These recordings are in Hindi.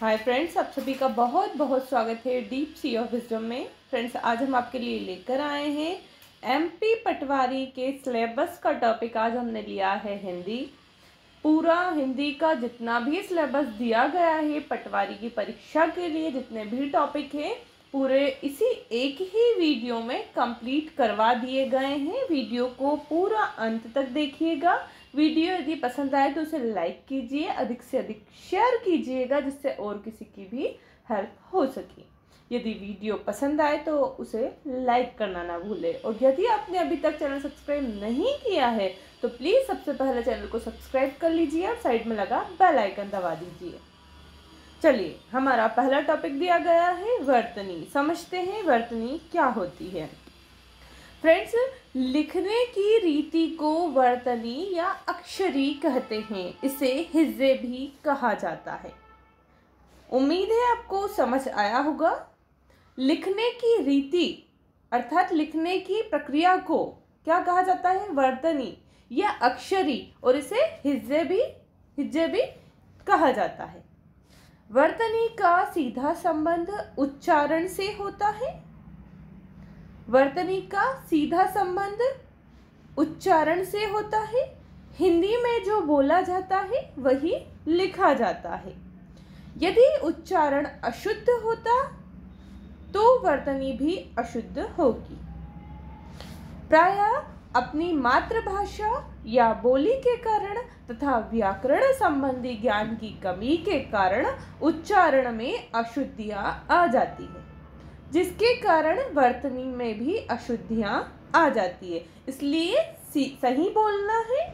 हाय फ्रेंड्स आप सभी का बहुत बहुत स्वागत है डीप सी ऑफ विजडम में फ्रेंड्स आज हम आपके लिए लेकर आए हैं एमपी पटवारी के सिलेबस का टॉपिक आज हमने लिया है हिंदी पूरा हिंदी का जितना भी सिलेबस दिया गया है पटवारी की परीक्षा के लिए जितने भी टॉपिक हैं पूरे इसी एक ही वीडियो में कंप्लीट करवा दिए गए हैं वीडियो को पूरा अंत तक देखिएगा वीडियो यदि पसंद आए तो उसे लाइक कीजिए अधिक से अधिक शेयर कीजिएगा जिससे और किसी की भी हेल्प हो सके यदि वीडियो पसंद आए तो उसे लाइक करना ना भूले और यदि आपने अभी तक चैनल सब्सक्राइब नहीं किया है तो प्लीज़ सबसे पहले चैनल को सब्सक्राइब कर लीजिए और साइड में लगा बेल आइकन दबा दीजिए चलिए हमारा पहला टॉपिक दिया गया है वर्तनी समझते हैं वर्तनी क्या होती है फ्रेंड्स लिखने की रीति को वर्तनी या अक्षरी कहते हैं इसे हिज्जे भी कहा जाता है उम्मीद है आपको समझ आया होगा लिखने की रीति अर्थात लिखने की प्रक्रिया को क्या कहा जाता है वर्तनी या अक्षरी और इसे हिज्जे भी हिज्जे भी कहा जाता है वर्तनी का सीधा संबंध उच्चारण से होता है वर्तनी का सीधा संबंध उच्चारण से होता है हिंदी में जो बोला जाता है वही लिखा जाता है यदि उच्चारण अशुद्ध होता तो वर्तनी भी अशुद्ध होगी प्राय अपनी मातृभाषा या बोली के कारण तथा व्याकरण संबंधी ज्ञान की कमी के कारण उच्चारण में अशुद्धियाँ आ जाती है जिसके कारण वर्तनी में भी अशुद्धियाँ आ जाती है इसलिए सही बोलना है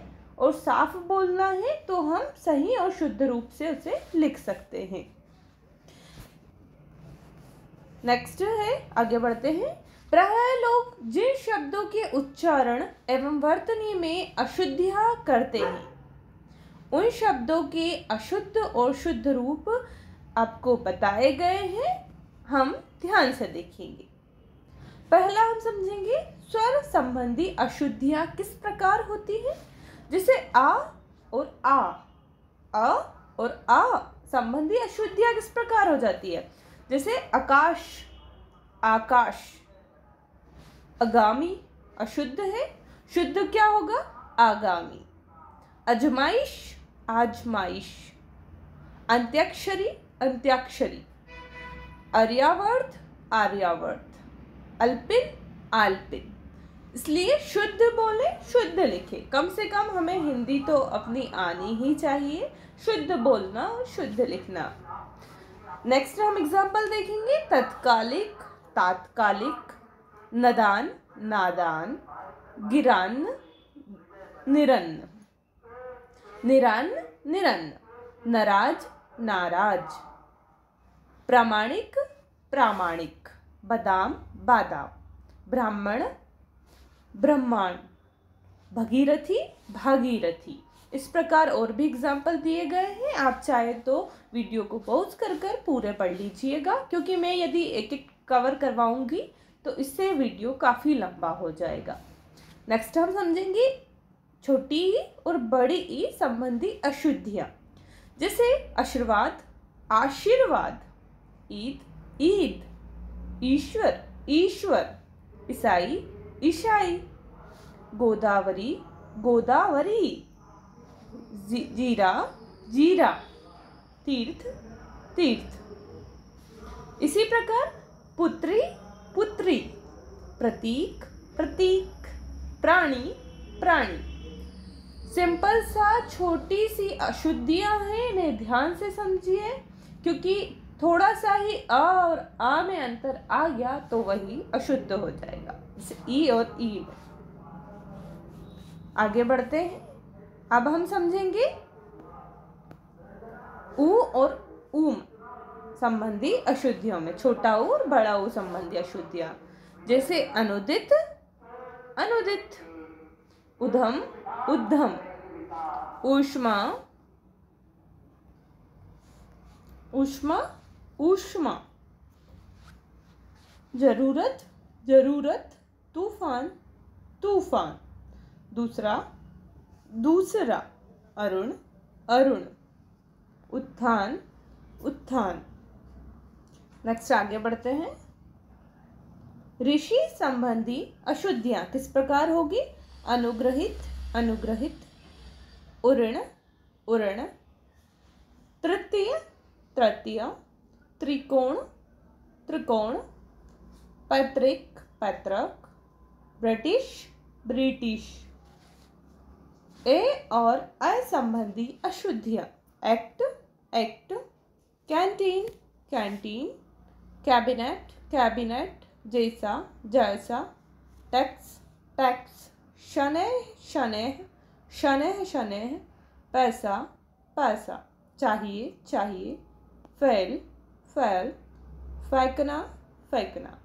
और साफ बोलना है तो हम सही और शुद्ध रूप से उसे लिख सकते हैं नेक्स्ट है आगे बढ़ते हैं प्राय लोग जिन शब्दों के उच्चारण एवं वर्तनी में अशुद्धियाँ करते हैं उन शब्दों के अशुद्ध और शुद्ध रूप आपको बताए गए हैं हम ध्यान से देखेंगे पहला हम समझेंगे स्वर संबंधी अशुद्धियां किस प्रकार होती हैं जिसे आ और आ अ और आ संबंधी अशुद्धियां किस प्रकार हो जाती है जैसे आकाश आकाश आगामी अशुद्ध है शुद्ध क्या होगा आगामी अजमाइश आजमाइश अंत्याक्षरी अंत्याक्षरी अर्यावर्त आर्यावर्त अल्पिन आल्पिन इसलिए शुद्ध बोले शुद्ध लिखे कम से कम हमें हिंदी तो अपनी आनी ही चाहिए शुद्ध बोलना और शुद्ध लिखना नेक्स्ट हम एग्जाम्पल देखेंगे तत्कालिक तात्कालिक नदान नादान गिरान निरन्न निरान निरन्न नराज नाराज प्रामाणिक प्रामाणिक बदाम बादाम ब्राह्मण ब्रह्मांड भगीरथी भागीरथी इस प्रकार और भी एग्जाम्पल दिए गए हैं आप चाहे तो वीडियो को पॉज कर कर पूरे पढ़ लीजिएगा क्योंकि मैं यदि एक एक कवर करवाऊंगी तो इससे वीडियो काफ़ी लंबा हो जाएगा नेक्स्ट हम समझेंगे छोटी ई e और बड़ी ई e संबंधी अशुद्धियाँ जैसे आशीर्वाद आशीर्वाद ईद ईद ईश्वर ईश्वर ईसाई ईसाई गोदावरी गोदावरी जीरा जीरा तीर्थ तीर्थ इसी प्रकार पुत्री पुत्री प्रतीक प्रतीक प्राणी प्राणी सिंपल सा छोटी सी अशुद्धियां हैं इन्हें ध्यान से समझिए क्योंकि थोड़ा सा ही अ और आ में अंतर आ गया तो वही अशुद्ध हो जाएगा जैसे ई और ई में आगे बढ़ते हैं अब हम समझेंगे ऊ और उम संबंधी अशुद्धियों में छोटा ऊ और बड़ा ऊ संबंधी अशुद्धिया जैसे अनुदित अनुदित उधम उद्धम ऊष्मा ऊष्मा ऊष्मा जरूरत जरूरत तूफान तूफान दूसरा दूसरा अरुण अरुण उत्थान उत्थान नेक्स्ट आगे बढ़ते हैं ऋषि संबंधी अशुद्धियाँ किस प्रकार होगी अनुग्रहित अनुग्रहित उर्ण उर्ण तृतीय तृतीय त्रिकोण त्रिकोण पैतृक पैतृक ब्रिटिश ब्रिटिश ए और अ संबंधी अशुद्धियाँ act act canteen canteen cabinet cabinet जैसा जैसा टैक्स टैक्स शनै शनै शनै शनै पैसा पैसा चाहिए चाहिए फेल फैल फैकना फैकना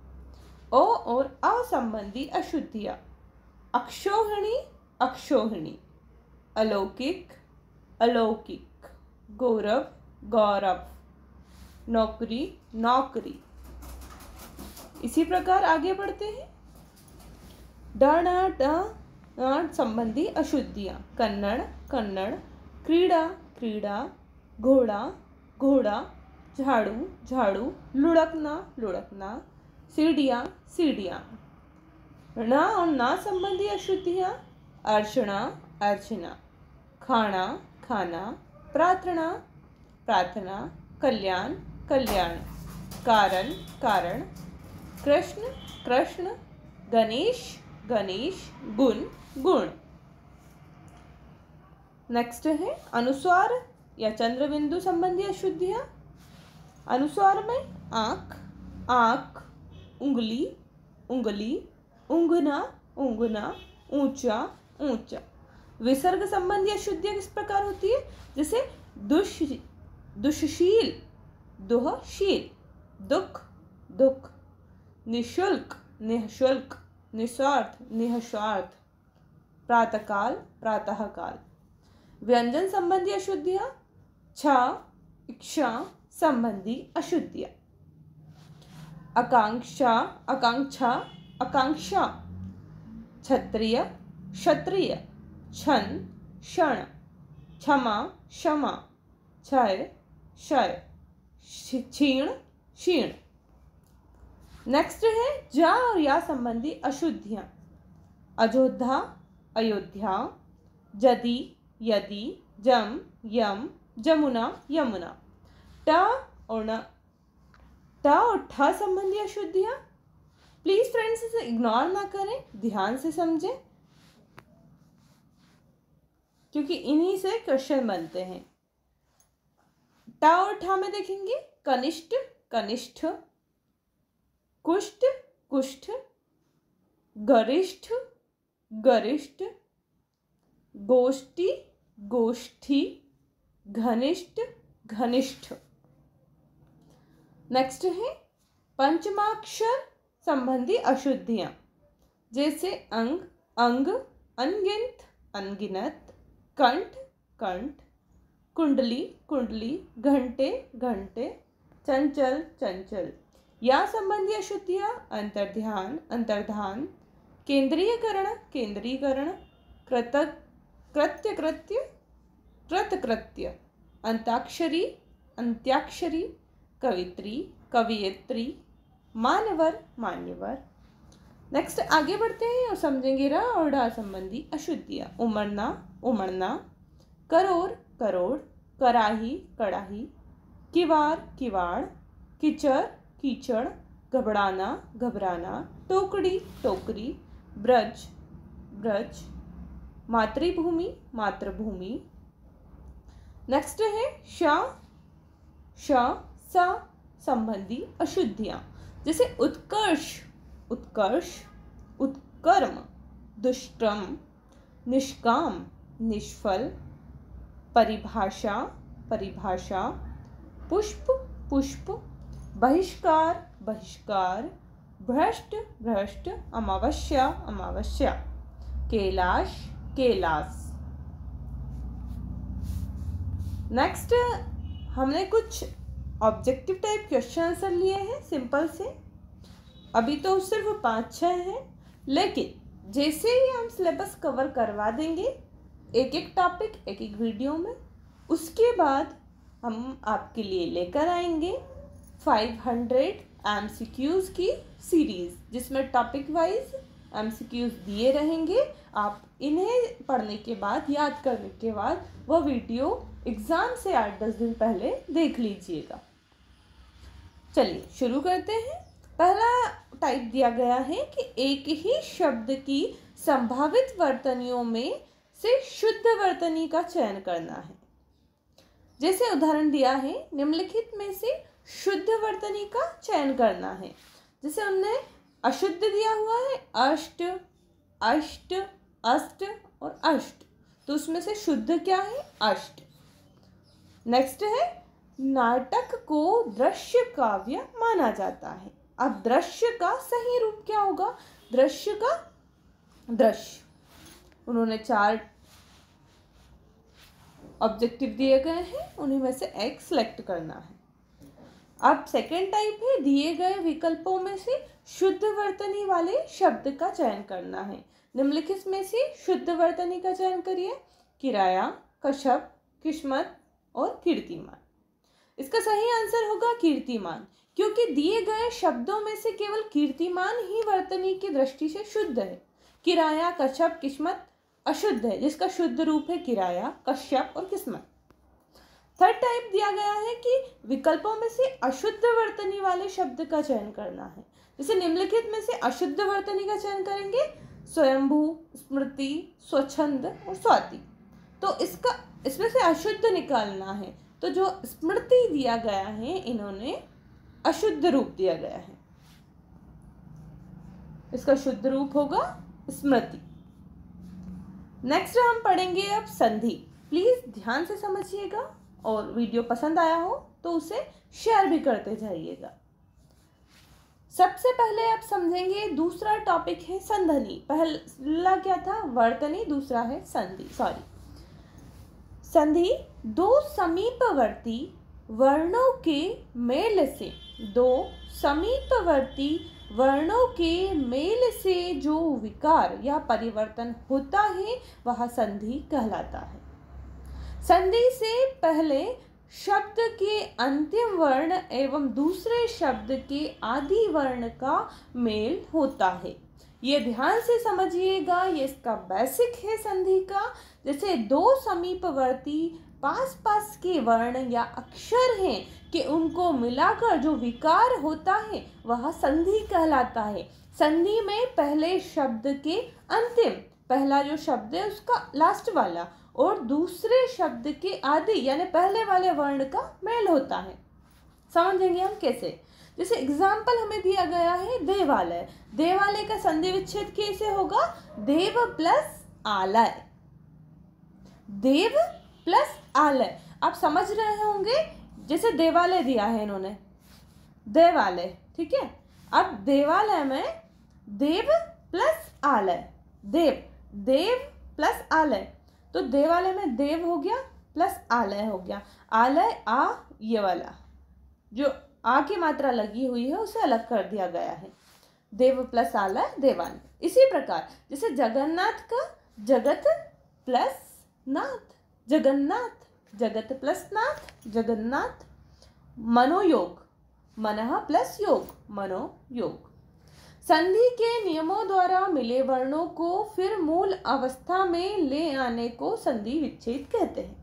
ओ और असंबंधी अशुद्धियाँ अक्षोहिणी अक्षोहिणी अलौकिक अलौकिक गौरव गौरव नौकरी नौकरी इसी प्रकार आगे बढ़ते हैं डण संबंधी अशुद्धियाँ कन्नड़ कन्नड़ क्रीड़ा क्रीड़ा घोड़ा घोड़ा झाड़ू झाड़ू लुढ़कना लुढ़कना सीढ़ियाँ सीढ़ियाँ ऋणा और ना संबंधी अशुद्धियाँ अर्चना अर्चना खाना खाना प्रार्थना प्रार्थना कल्याण कल्याण कारण कारण कृष्ण कृष्ण गणेश गणेश गुण गुण नेक्स्ट है अनुस्वार या चंद्रबिंदु संबंधी अशुद्धियाँ अनुस्वार में आँख आँख उंगली उंगली उंगना उंगना ऊंचा ऊंचा विसर्ग संबंधी अशुद्धियाँ किस प्रकार होती है जैसे दुष दुषशील दुहशील दुख दुख निशुल्क निःशुल्क निस्वार्थ निःस्वार्थ प्रातःकाल प्रातःकाल व्यंजन संबंधी अशुद्धियाँ छा इच्छा संबंधी अशुद्धियाँ आकांक्षा आकांक्षा आकांक्षा क्षत्रिय क्षत्रिय छन क्षण क्षमा क्षमा क्षय क्षय क्षीण क्षीण नेक्स्ट है जा और या संबंधी अशुद्धियाँ अयोध्या अयोध्या जदि यदि जम यम जमुना यमुना ट और और संबंधी अशुद्धियाँ प्लीज़ फ्रेंड्स इसे इग्नोर ना करें ध्यान से समझें क्योंकि इन्हीं से क्वेश्चन बनते हैं ट और ठा में देखेंगे कनिष्ठ कनिष्ठ कुष्ठ कुष्ठ गरिष्ठ गरिष्ठ गोष्ठी गोष्ठी घनिष्ठ घनिष्ठ नेक्स्ट है पंचमाक्षर संबंधी अशुद्धियाँ जैसे अंग अंग अनगिनत अनगिनत कंठ कंठ कुंडली कुंडली घंटे घंटे चंचल चंचल या संबंधी अशुद्धियाँ अंतर्ध्यान अंतर्धान केंद्रीयकरण केंद्रीकरण कृत कृत्य कृत्य कृतकृत्य अंताक्षरी अंत्याक्षरी कवित्री कवियत्री मानवर मान्यवर नेक्स्ट आगे बढ़ते हैं और समझेंगे र और डा संबंधी अशुद्धियाँ उमड़ना उमड़ना करोर करोड़ कराही कड़ाही किवार किवाड़ किचर कीचड़ घबराना घबराना टोकड़ी टोकरी ब्रज ब्रज मातृभूमि मातृभूमि नेक्स्ट है श श सा संबंधी अशुद्धियाँ जैसे उत्कर्ष उत्कर्ष उत्कर्म दुष्टम निष्काम निष्फल परिभाषा परिभाषा पुष्प पुष्प बहिष्कार बहिष्कार भ्रष्ट भ्रष्ट अमावस्या अमावस्या कैलाश कैलाश नेक्स्ट हमने कुछ ऑब्जेक्टिव टाइप क्वेश्चन आंसर लिए हैं सिंपल से अभी तो सिर्फ पाँच छः हैं लेकिन जैसे ही हम सिलेबस कवर करवा देंगे एक एक टॉपिक एक एक वीडियो में उसके बाद हम आपके लिए लेकर आएंगे five hundred M C Qs की सीरीज़ जिसमें topic wise M C Qs दिए रहेंगे आप इन्हें पढ़ने के बाद याद करने के बाद वो वीडियो एग्ज़ाम से आठ दस दिन पहले देख लीजिएगा चलिए शुरू करते हैं पहला टाइप दिया गया है कि एक ही शब्द की संभावित वर्तनियों में से शुद्ध वर्तनी का चयन करना है जैसे उदाहरण दिया है निम्नलिखित में से शुद्ध वर्तनी का चयन करना है जैसे हमने अशुद्ध दिया हुआ है अष्ट अष्ट अष्ट और अष्ट तो उसमें से शुद्ध क्या है अष्ट नेक्स्ट है नाटक को दृश्य काव्य माना जाता है अब दृश्य का सही रूप क्या होगा दृश्य का दृश्य उन्होंने चार ऑब्जेक्टिव दिए गए हैं उन्हें में से एक सेलेक्ट करना है अब सेकेंड टाइप है दिए गए विकल्पों में से शुद्ध वर्तनी वाले शब्द का चयन करना है निम्नलिखित में से शुद्ध वर्तनी का चयन करिए किराया कश्यप किस्मत और कीर्तिमान इसका सही आंसर होगा कीर्तिमान क्योंकि दिए गए शब्दों में से केवल कीर्तिमान ही वर्तनी की दृष्टि से शुद्ध है किराया कश्यप किस्मत अशुद्ध है जिसका शुद्ध रूप है किराया कश्यप और किस्मत थर्ड टाइप दिया गया है कि विकल्पों में से अशुद्ध वर्तनी वाले शब्द का चयन करना है जैसे निम्नलिखित में से अशुद्ध वर्तनी का चयन करेंगे स्वयंभू स्मृति स्वच्छंद और स्वाति तो इसका इसमें से अशुद्ध निकालना है तो जो स्मृति दिया गया है इन्होंने अशुद्ध रूप दिया गया है इसका शुद्ध रूप होगा स्मृति नेक्स्ट हम पढ़ेंगे अब संधि प्लीज़ ध्यान से समझिएगा और वीडियो पसंद आया हो तो उसे शेयर भी करते जाइएगा सबसे पहले आप समझेंगे दूसरा टॉपिक है संधनी पहला क्या था वर्तनी दूसरा है संधि सॉरी संधि दो समीपवर्ती वर्णों के मेल से दो समीपवर्ती वर्णों के मेल से जो विकार या परिवर्तन होता है वह संधि कहलाता है संधि से पहले शब्द के अंतिम वर्ण एवं दूसरे शब्द के आदि वर्ण का मेल होता है ये ध्यान से समझिएगा ये इसका बेसिक है संधि का जैसे दो समीपवर्ती पास पास के वर्ण या अक्षर हैं कि उनको मिलाकर जो विकार होता है वह संधि कहलाता है संधि में पहले शब्द के अंतिम पहला जो शब्द है उसका लास्ट वाला और दूसरे शब्द के आदि यानी पहले वाले वर्ण का मेल होता है समझेंगे हम कैसे जैसे एग्जाम्पल हमें दिया गया है देवालय देवालय का संधि विच्छेद कैसे होगा देव प्लस आलय देव प्लस आलय आप समझ रहे होंगे जैसे देवालय दिया है इन्होंने देवालय ठीक है अब देवालय में देव प्लस आलय देव देव प्लस आलय तो देवालय में देव हो गया प्लस आलय हो गया आलय आ ये वाला जो आ की मात्रा लगी हुई है उसे अलग कर दिया गया है देव प्लस आलय देवालय इसी प्रकार जैसे जगन्नाथ का जगत प्लस नाथ जगन्नाथ जगत प्लस नाथ जगन्नाथ मनोयोग मन प्लस योग मनोयोग संधि के नियमों द्वारा मिले वर्णों को फिर मूल अवस्था में ले आने को संधि विच्छेद कहते हैं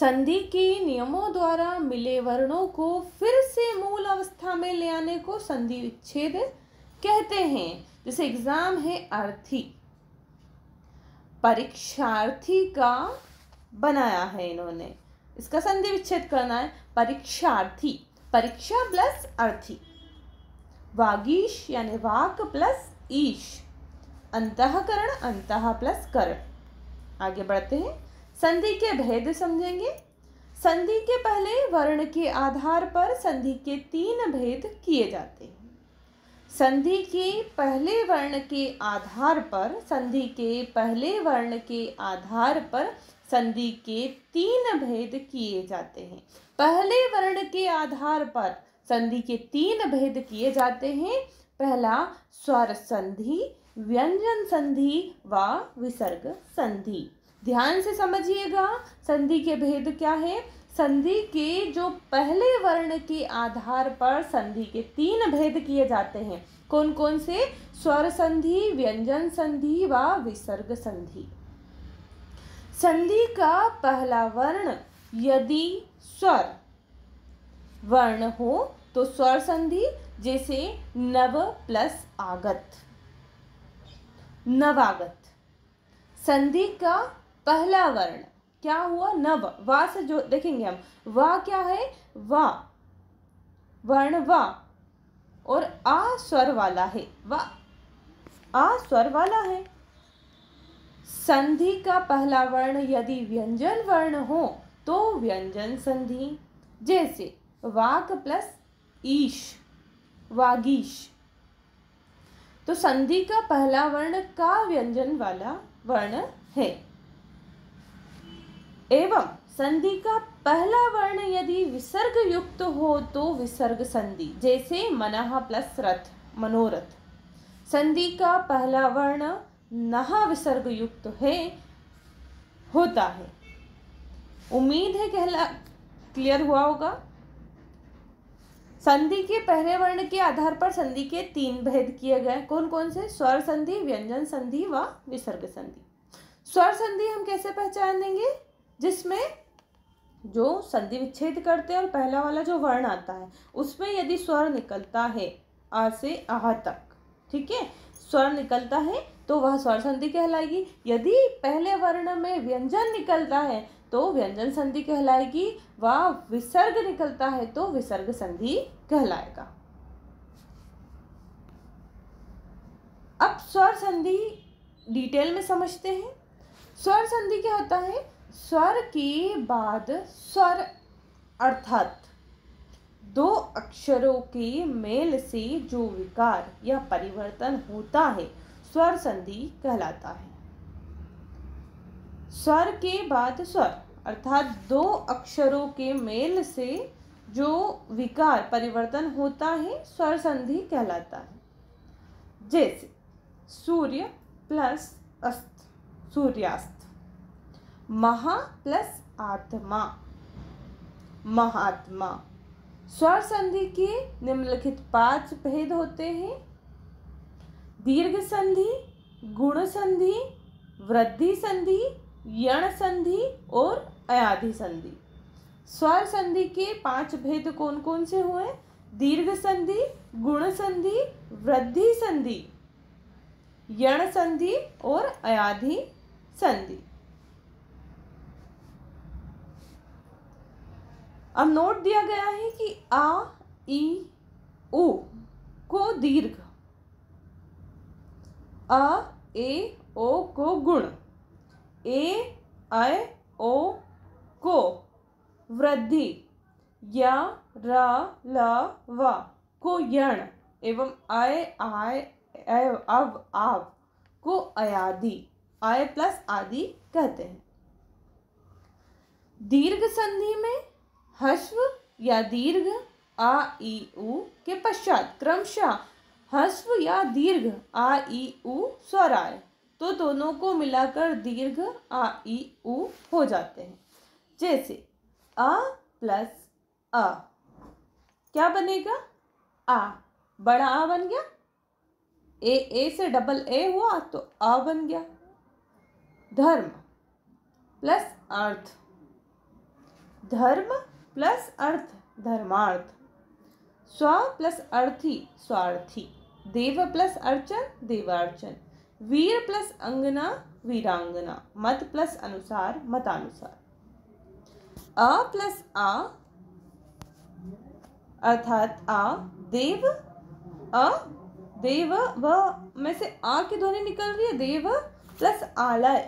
संधि के नियमों द्वारा मिले वर्णों को फिर से मूल अवस्था में ले आने को संधि विच्छेद कहते हैं जैसे एग्जाम है अर्थी परीक्षार्थी का बनाया है इन्होंने इसका संधि विच्छेद करना है परीक्षार्थी परीक्षा प्लस अर्थी वागीश यानी वाक प्लस ईश अंतकरण अंत प्लस कर आगे बढ़ते हैं संधि के भेद समझेंगे संधि के पहले वर्ण के आधार पर संधि के तीन भेद किए जाते हैं संधि के पहले वर्ण के आधार पर संधि के पहले वर्ण के आधार पर संधि के तीन भेद किए जाते हैं पहले वर्ण के आधार पर संधि के तीन भेद किए जाते हैं पहला स्वर संधि व्यंजन संधि व विसर्ग संधि ध्यान से समझिएगा संधि के भेद क्या है संधि के जो पहले वर्ण के आधार पर संधि के तीन भेद किए जाते हैं कौन कौन से स्वर संधि व्यंजन संधि व विसर्ग संधि संधि का पहला वर्ण यदि स्वर वर्ण हो तो स्वर संधि जैसे नव प्लस आगत नवागत संधि का पहला वर्ण क्या हुआ नव वा से जो देखेंगे हम वा क्या है वा वर्ण वा और आ स्वर वाला है वा आ स्वर वाला है संधि का पहला वर्ण यदि व्यंजन वर्ण हो तो व्यंजन संधि जैसे वाक प्लस ईश वागीश तो संधि का पहला वर्ण का व्यंजन वाला वर्ण है एवं संधि का पहला वर्ण यदि विसर्ग युक्त हो तो विसर्ग संधि जैसे मनः प्लस रथ मनोरथ संधि का पहला वर्ण नहा विसर्ग युक्त तो है होता है उम्मीद है कहला क्लियर हुआ होगा संधि के पहले वर्ण के आधार पर संधि के तीन भेद किए गए कौन कौन से स्वर संधि व्यंजन संधि व विसर्ग संधि स्वर संधि हम कैसे पहचानेंगे जिसमें जो संधि विच्छेद करते हैं और पहला वाला जो वर्ण आता है उसमें यदि स्वर निकलता है आ से आह तक ठीक है स्वर निकलता है तो वह स्वर संधि कहलाएगी यदि पहले वर्ण में व्यंजन निकलता है तो व्यंजन संधि कहलाएगी व विसर्ग निकलता है तो विसर्ग संधि कहलाएगा अब स्वर संधि डिटेल में समझते हैं स्वर संधि क्या होता है स्वर के बाद स्वर अर्थात दो अक्षरों के मेल से जो विकार या परिवर्तन होता है स्वर संधि कहलाता है स्वर के बाद स्वर अर्थात दो अक्षरों के मेल से जो विकार परिवर्तन होता है स्वर संधि कहलाता है जैसे सूर्य प्लस अस्त सूर्यास्त महा प्लस आत्मा महात्मा स्वर संधि के निम्नलिखित पांच भेद होते हैं दीर्घ संधि गुण संधि वृद्धि संधि यण संधि और अयाधि संधि स्वर संधि के पांच भेद कौन कौन से हुए दीर्घ संधि गुण संधि वृद्धि संधि यण संधि और अयाधि संधि अब नोट दिया गया है कि आ ई उ को दीर्घ अ ए ओ को गुण ए अय ओ को वृद्धि या र ल व को यण एवं आय आय एव अव आव को अयादि आय प्लस आदि कहते हैं दीर्घ संधि में हस्व या दीर्घ आ ई ऊ के पश्चात क्रमशः हस्व या दीर्घ आ ई उ स्वर आए तो दोनों को मिलाकर दीर्घ आ ई उ हो जाते हैं जैसे अ प्लस अ क्या बनेगा आ बड़ा आ बन गया ए ए से डबल ए हुआ तो आ बन गया धर्म प्लस अर्थ धर्म प्लस अर्थ धर्मार्थ स्व प्लस अर्थी स्वार्थी देव प्लस अर्चन देवार्चन वीर प्लस अंगना वीरांगना मत प्लस अनुसार मतानुसार अ प्लस आ अर्थात आ देव अ देव व में से आ की ध्वनि निकल रही है देव प्लस आलय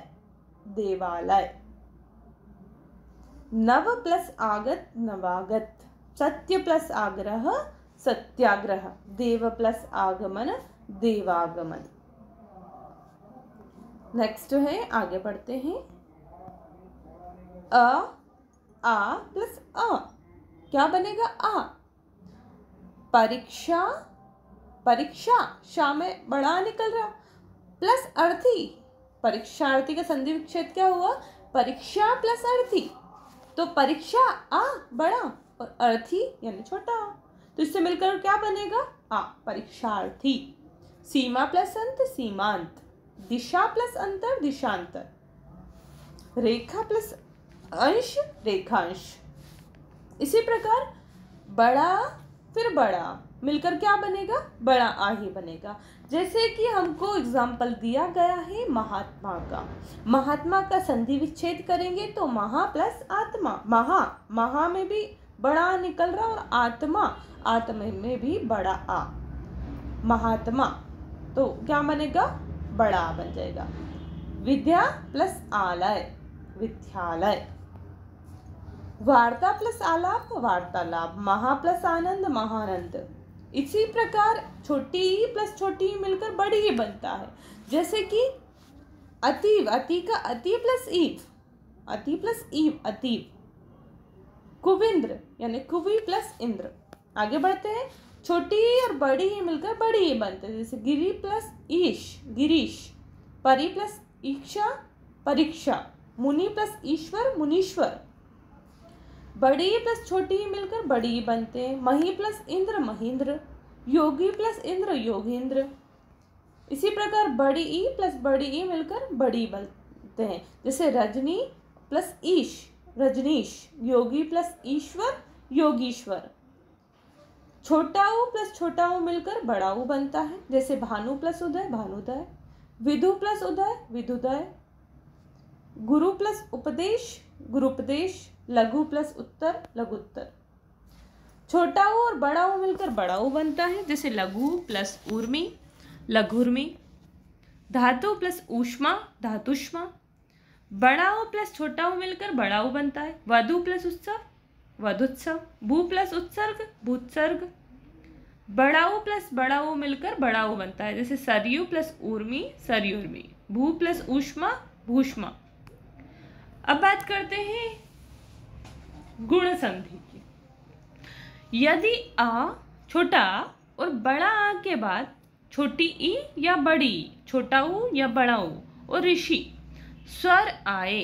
देवालय नव प्लस आगत नवागत सत्य प्लस आग्रह सत्याग्रह देव प्लस आगमन देवागमन नेक्स्ट है आगे बढ़ते हैं अ आ प्लस अ क्या बनेगा आ परीक्षा परीक्षा शाम में बड़ा निकल रहा प्लस अर्थी परीक्षार्थी का संधि विच्छेद क्या हुआ परीक्षा प्लस अर्थी तो परीक्षा आ बड़ा और अर्थी यानी छोटा तो इससे मिलकर क्या बनेगा आ परीक्षार्थी सीमा प्लस अंत सीमांत दिशा प्लस अंतर दिशांतर रेखा प्लस अंश रेखांश इसी प्रकार बड़ा फिर बड़ा मिलकर क्या बनेगा बड़ा आ ही बनेगा जैसे कि हमको एग्जाम्पल दिया गया है महात्मा का महात्मा का संधि विच्छेद करेंगे तो महा प्लस आत्मा महा महा में भी बड़ा निकल रहा और आत्मा आत्मा में भी बड़ा आ महात्मा तो क्या बनेगा बड़ा बन जाएगा विद्या प्लस आलय विद्यालय वार्ता प्लस आलाप वार्तालाप महा प्लस आनंद महानंद इसी प्रकार छोटी ई प्लस छोटी ई मिलकर बड़ी ही बनता है जैसे कि अतीव अति का अति प्लस ईव अति प्लस ईव अतीव कुविंद्र यानी कुवि प्लस इंद्र आगे बढ़ते हैं छोटी और बड़ी ही मिलकर बड़ी ही बनते हैं जैसे गिरी प्लस ईश गिरीश परी प्लस ईक्षा परीक्षा मुनि प्लस ईश्वर मुनीश्वर बड़ी प्लस छोटी ही मिलकर बड़ी ही बनते हैं मही प्लस इंद्र महेंद्र योगी प्लस इंद्र योगेंद्र इसी प्रकार बड़ी ई प्लस बड़ी ई मिलकर बड़ी बनते हैं जैसे रजनी प्लस ईश रजनीश योगी प्लस ईश्वर योगीश्वर छोटा ऊ प्लस छोटा ऊ मिलकर बड़ा ऊ बनता है जैसे भानु प्लस उदय भानुदय विधु प्लस उदय विधुदय गुरु प्लस उपदेश गुरुपदेश लघु प्लस उत्तर लघुत्तर छोटा ऊ और बड़ा ऊ मिलकर बड़ा ऊ बनता है जैसे लघु प्लस उर्मी लघुर्मी धातु प्लस ऊष्मा धातुष्मा बड़ा ओ प्लस छोटा ओ मिलकर बड़ा ओ बनता है वधु प्लस उत्सव वधुत्सव भू प्लस उत्सर्ग भूत्सर्ग बड़ा ओ प्लस बड़ा ओ मिलकर बड़ा ओ बनता है जैसे सरयू प्लस उर्मी सरयूर्मी भू प्लस ऊष्मा भूष्मा अब बात करते हैं गुण संधि की यदि आ छोटा और बड़ा आ के बाद छोटी ई या बड़ी छोटा ऊ या बड़ा ऊ और ऋषि स्वर आए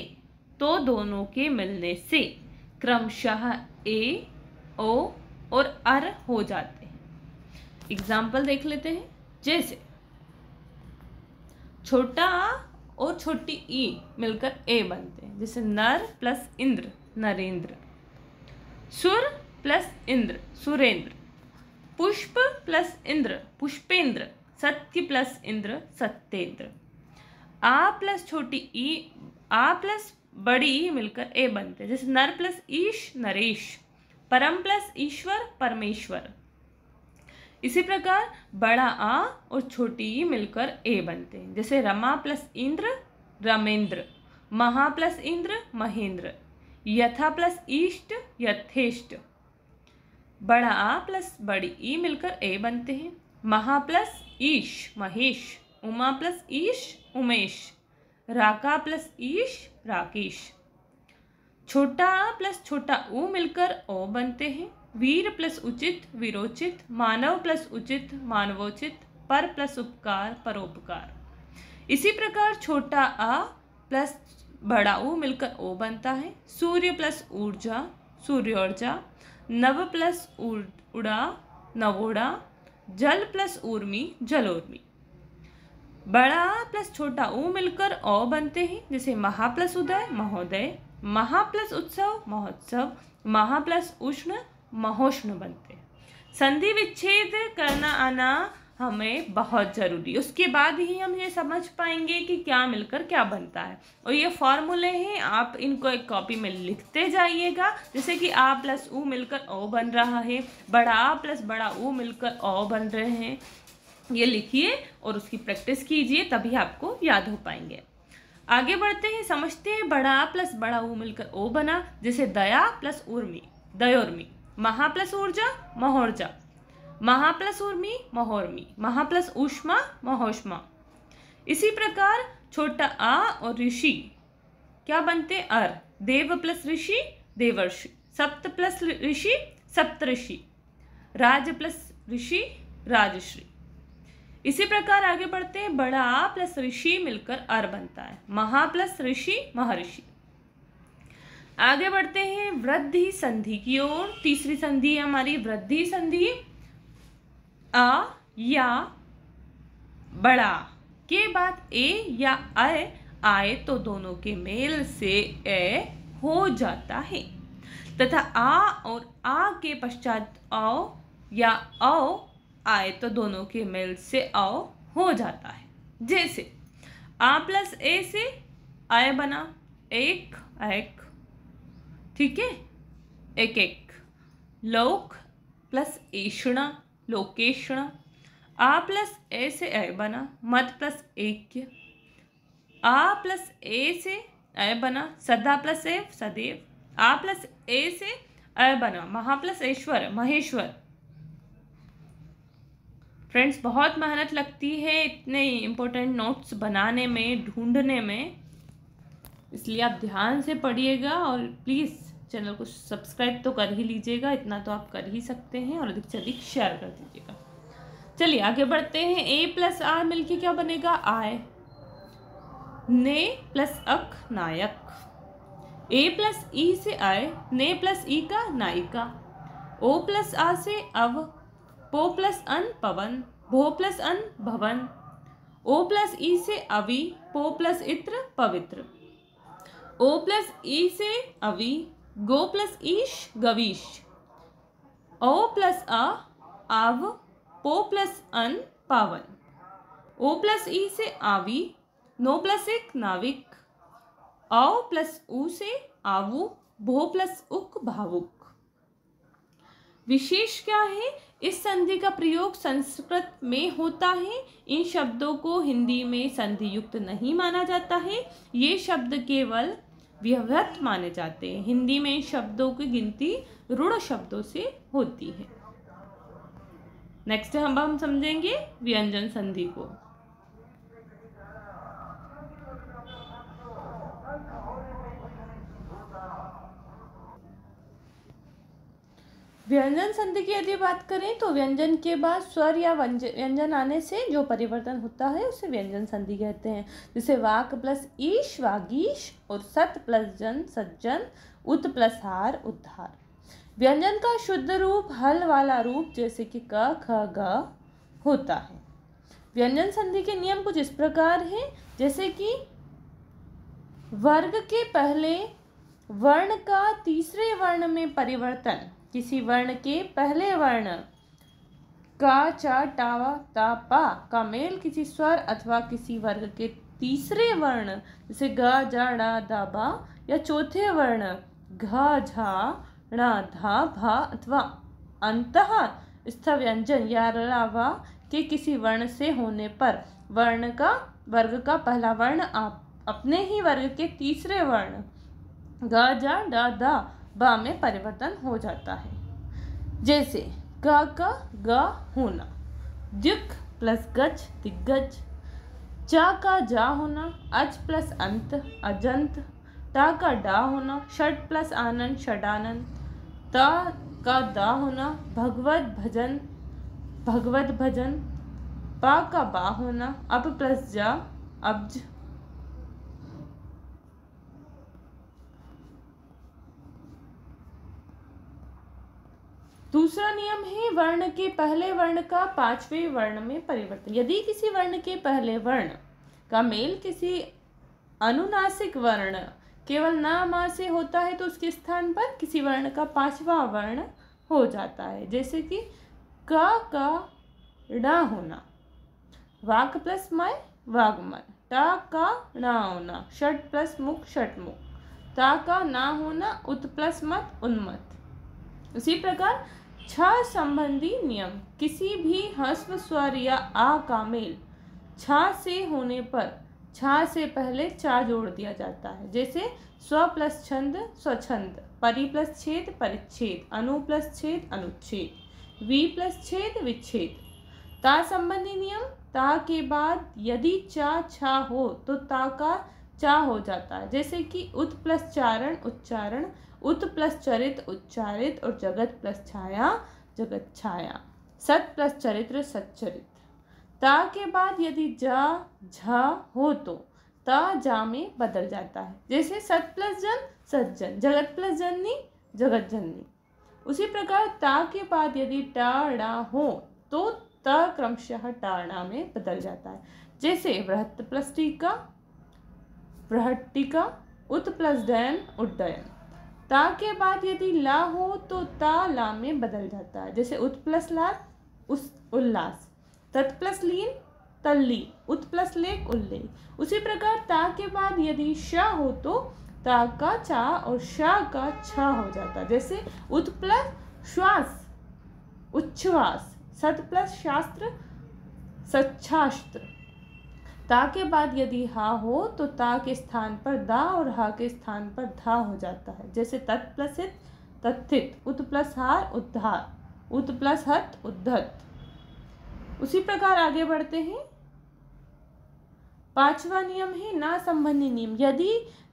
तो दोनों के मिलने से क्रमशः ए ओ और अर हो जाते हैं एग्जाम्पल देख लेते हैं जैसे छोटा आ और छोटी ई मिलकर ए बनते हैं जैसे नर प्लस इंद्र नरेंद्र सुर प्लस इंद्र सुरेंद्र पुष्प प्लस इंद्र पुष्पेंद्र सत्य प्लस इंद्र सत्येंद्र आ प्लस छोटी ई आ प्लस बड़ी ई मिलकर ए बनते हैं जैसे नर प्लस ईश नरेश परम प्लस ईश्वर परमेश्वर इसी प्रकार बड़ा आ और छोटी ई मिलकर ए बनते हैं जैसे रमा प्लस इंद्र रमेंद्र महा प्लस इंद्र महेंद्र यथा प्लस ईष्ट यथेष्ट बड़ा आ प्लस बड़ी ई मिलकर ए बनते हैं महा प्लस ईश महेश उमा प्लस ईश उमेश राका प्लस ईश राकेश छोटा आ प्लस छोटा ऊ मिलकर ओ बनते हैं वीर प्लस उचित वीरोचित मानव प्लस उचित मानवोचित पर प्लस उपकार परोपकार इसी प्रकार छोटा आ प्लस बड़ा ऊ मिलकर ओ बनता है सूर्य प्लस ऊर्जा सूर्योर्जा नव प्लस उड़ा नवोड़ा जल प्लस ऊर्मी जलोर्मी बड़ा प्लस छोटा ऊ मिलकर ओ बनते हैं जैसे महा प्लस उदय महोदय महा प्लस उत्सव महोत्सव महा प्लस उष्ण महोष्ण बनते हैं संधि विच्छेद करना आना हमें बहुत ज़रूरी उसके बाद ही हम ये समझ पाएंगे कि क्या मिलकर क्या बनता है और ये फॉर्मूले हैं आप इनको एक कॉपी में लिखते जाइएगा जैसे कि आ प्लस ऊ मिलकर ओ बन रहा है बड़ा आ प्लस बड़ा ऊ मिलकर ओ बन रहे हैं ये लिखिए और उसकी प्रैक्टिस कीजिए तभी आपको याद हो पाएंगे आगे बढ़ते हैं समझते हैं बड़ा प्लस बड़ा ऊ मिलकर ओ बना जिसे दया प्लस उर्मी दयोर्मी महा प्लस ऊर्जा महोर्जा महा प्लस उर्मी महोर्मी महा प्लस ऊष्मा महोष्मा इसी प्रकार छोटा आ और ऋषि क्या बनते अर देव प्लस ऋषि देवर्षि सप्त प्लस ऋषि सप्तऋषि राज प्लस ऋषि राजश्री इसी प्रकार आगे बढ़ते हैं बड़ा प्लस ऋषि मिलकर अर बनता है महा प्लस ऋषि महर्षि आगे बढ़ते हैं वृद्धि संधि की ओर तीसरी संधि है हमारी वृद्धि संधि अ या बड़ा के बाद ए या आए आए तो दोनों के मेल से ए हो जाता है तथा आ और आ के पश्चात औ या औ आए तो दोनों के मेल से आओ हो जाता है जैसे आ प्लस ए से आय बना एक एक ठीक है एक एक लोक प्लस ईषणा लोकेषणा आ प्लस ए से ए बना मत प्लस एक आ प्लस ए से ए बना सदा प्लस ए सदैव आ प्लस ए से अय बना महा प्लस ऐश्वर महेश्वर फ्रेंड्स बहुत मेहनत लगती है इतने इम्पोर्टेंट नोट्स बनाने में ढूंढने में इसलिए आप ध्यान से पढ़िएगा और प्लीज़ चैनल को सब्सक्राइब तो कर ही लीजिएगा इतना तो आप कर ही सकते हैं और अधिक से अधिक शेयर कर दीजिएगा चलिए आगे बढ़ते हैं ए प्लस आर मिल क्या बनेगा आय ने प्लस अक नायक ए प्लस ई से आय ने प्लस ई का नायिका ओ प्लस आ से अव पो प्लस अन पवन भो प्लस अन भवन ओ प्लस ई से अवि पो प्लस इत्र पवित्र ओ प्लस ई से अवि गो प्लस ईश गवीश ओ प्लस अ आव पो प्लस अन पावन ओ प्लस ई से आवि नो प्लस एक नाविक औ प्लस ऊ से आवु भो प्लस उक भावुक विशेष क्या है इस संधि का प्रयोग संस्कृत में होता है इन शब्दों को हिंदी में संधि युक्त नहीं माना जाता है ये शब्द केवल व्यवहत माने जाते हैं हिंदी में इन शब्दों की गिनती ऋण शब्दों से होती है नेक्स्ट हम हम समझेंगे व्यंजन संधि को व्यंजन संधि की यदि बात करें तो व्यंजन के बाद स्वर या व्यंजन आने से जो परिवर्तन होता है उसे व्यंजन संधि कहते हैं जैसे वाक प्लस ईश वागीश और सत प्लस जन सज्जन उत प्लस हार उद्धार व्यंजन का शुद्ध रूप हल वाला रूप जैसे कि क ख ग होता है व्यंजन संधि के नियम कुछ इस प्रकार हैं जैसे कि वर्ग के पहले वर्ण का तीसरे वर्ण में परिवर्तन किसी वर्ण के पहले वर्ण का चा टावा ता पा का मेल किसी स्वर अथवा किसी वर्ग के तीसरे वर्ण जैसे ग जा ड़ा दा बा या चौथे वर्ण घ झा णा धा भा अथवा अंत स्थ व्यंजन या रावा के किसी वर्ण से होने पर वर्ण का वर्ग का पहला वर्ण आप अपने ही वर्ग के तीसरे वर्ण ग जा डा धा ब में परिवर्तन हो जाता है जैसे क का ग होना द्युक प्लस गज दिग्गज च का जा होना अज प्लस अंत अजंत ट का डा होना षट प्लस आनंद षडानंद त का दा होना भगवत भजन भगवत भजन प का बा होना अब प्लस जा अब्ज दूसरा नियम है वर्ण के पहले वर्ण का पांचवें वर्ण में परिवर्तन यदि किसी वर्ण के पहले वर्ण का मेल किसी अनुनासिक वर्ण केवल नाम से होता है तो उसके स्थान पर किसी वर्ण का पांचवा वर्ण हो जाता है जैसे कि का का डा होना वाक प्लस मय वागमय टा का ना होना षट प्लस मुख षट मुख ता का ना होना उत प्लस मत उन्मत उसी प्रकार छ संबंधी नियम किसी भी हस्व स्वर या आ का मेल छ से होने पर छ से पहले चा जोड़ दिया जाता है जैसे स्व प्लस छंद स्वच्छंद परि प्लस छेद परिच्छेद अनु प्लस छेद अनुच्छेद वी प्लस छेद विच्छेद ता संबंधी नियम ता के बाद यदि चा छा हो तो ता का चा हो जाता है जैसे कि उत प्लस चारण उच्चारण उत प्लस चरित उच्चारित और जगत प्लस छाया जगत छाया सत प्लस चरित्र सच्चरित्र ता के बाद यदि ज झ हो तो त जा में बदल जाता है जैसे सत प्लस जन सज्जन जगत प्लस जननी जगत जननी उसी प्रकार ता के बाद यदि टाड़ा हो तो त क्रमशः टाड़ा में बदल जाता है जैसे वृहत प्लस टीका बृहट टीका उत प्लस डयन उड्डयन ता के बाद यदि ला हो तो ता ला में बदल जाता है जैसे उत प्लस लास उस उल्लास तत् प्लस लीन तल्ली उत प्लस लेक उल्लेख उसी प्रकार ता के बाद यदि श हो तो ता का चा और शाह का छ हो जाता है जैसे उत प्लस श्वास उच्छ्वास सत प्लस शास्त्र सच्छास्त्र ता के बाद यदि हा हो तो ता के स्थान पर दा और हा के स्थान पर धा हो जाता है जैसे तत्प्लसित तथित उत प्लस हार उद्धार उत प्लस हत उद्धत उसी प्रकार आगे बढ़ते हैं पांचवा नियम है ना संबंधी नियम यदि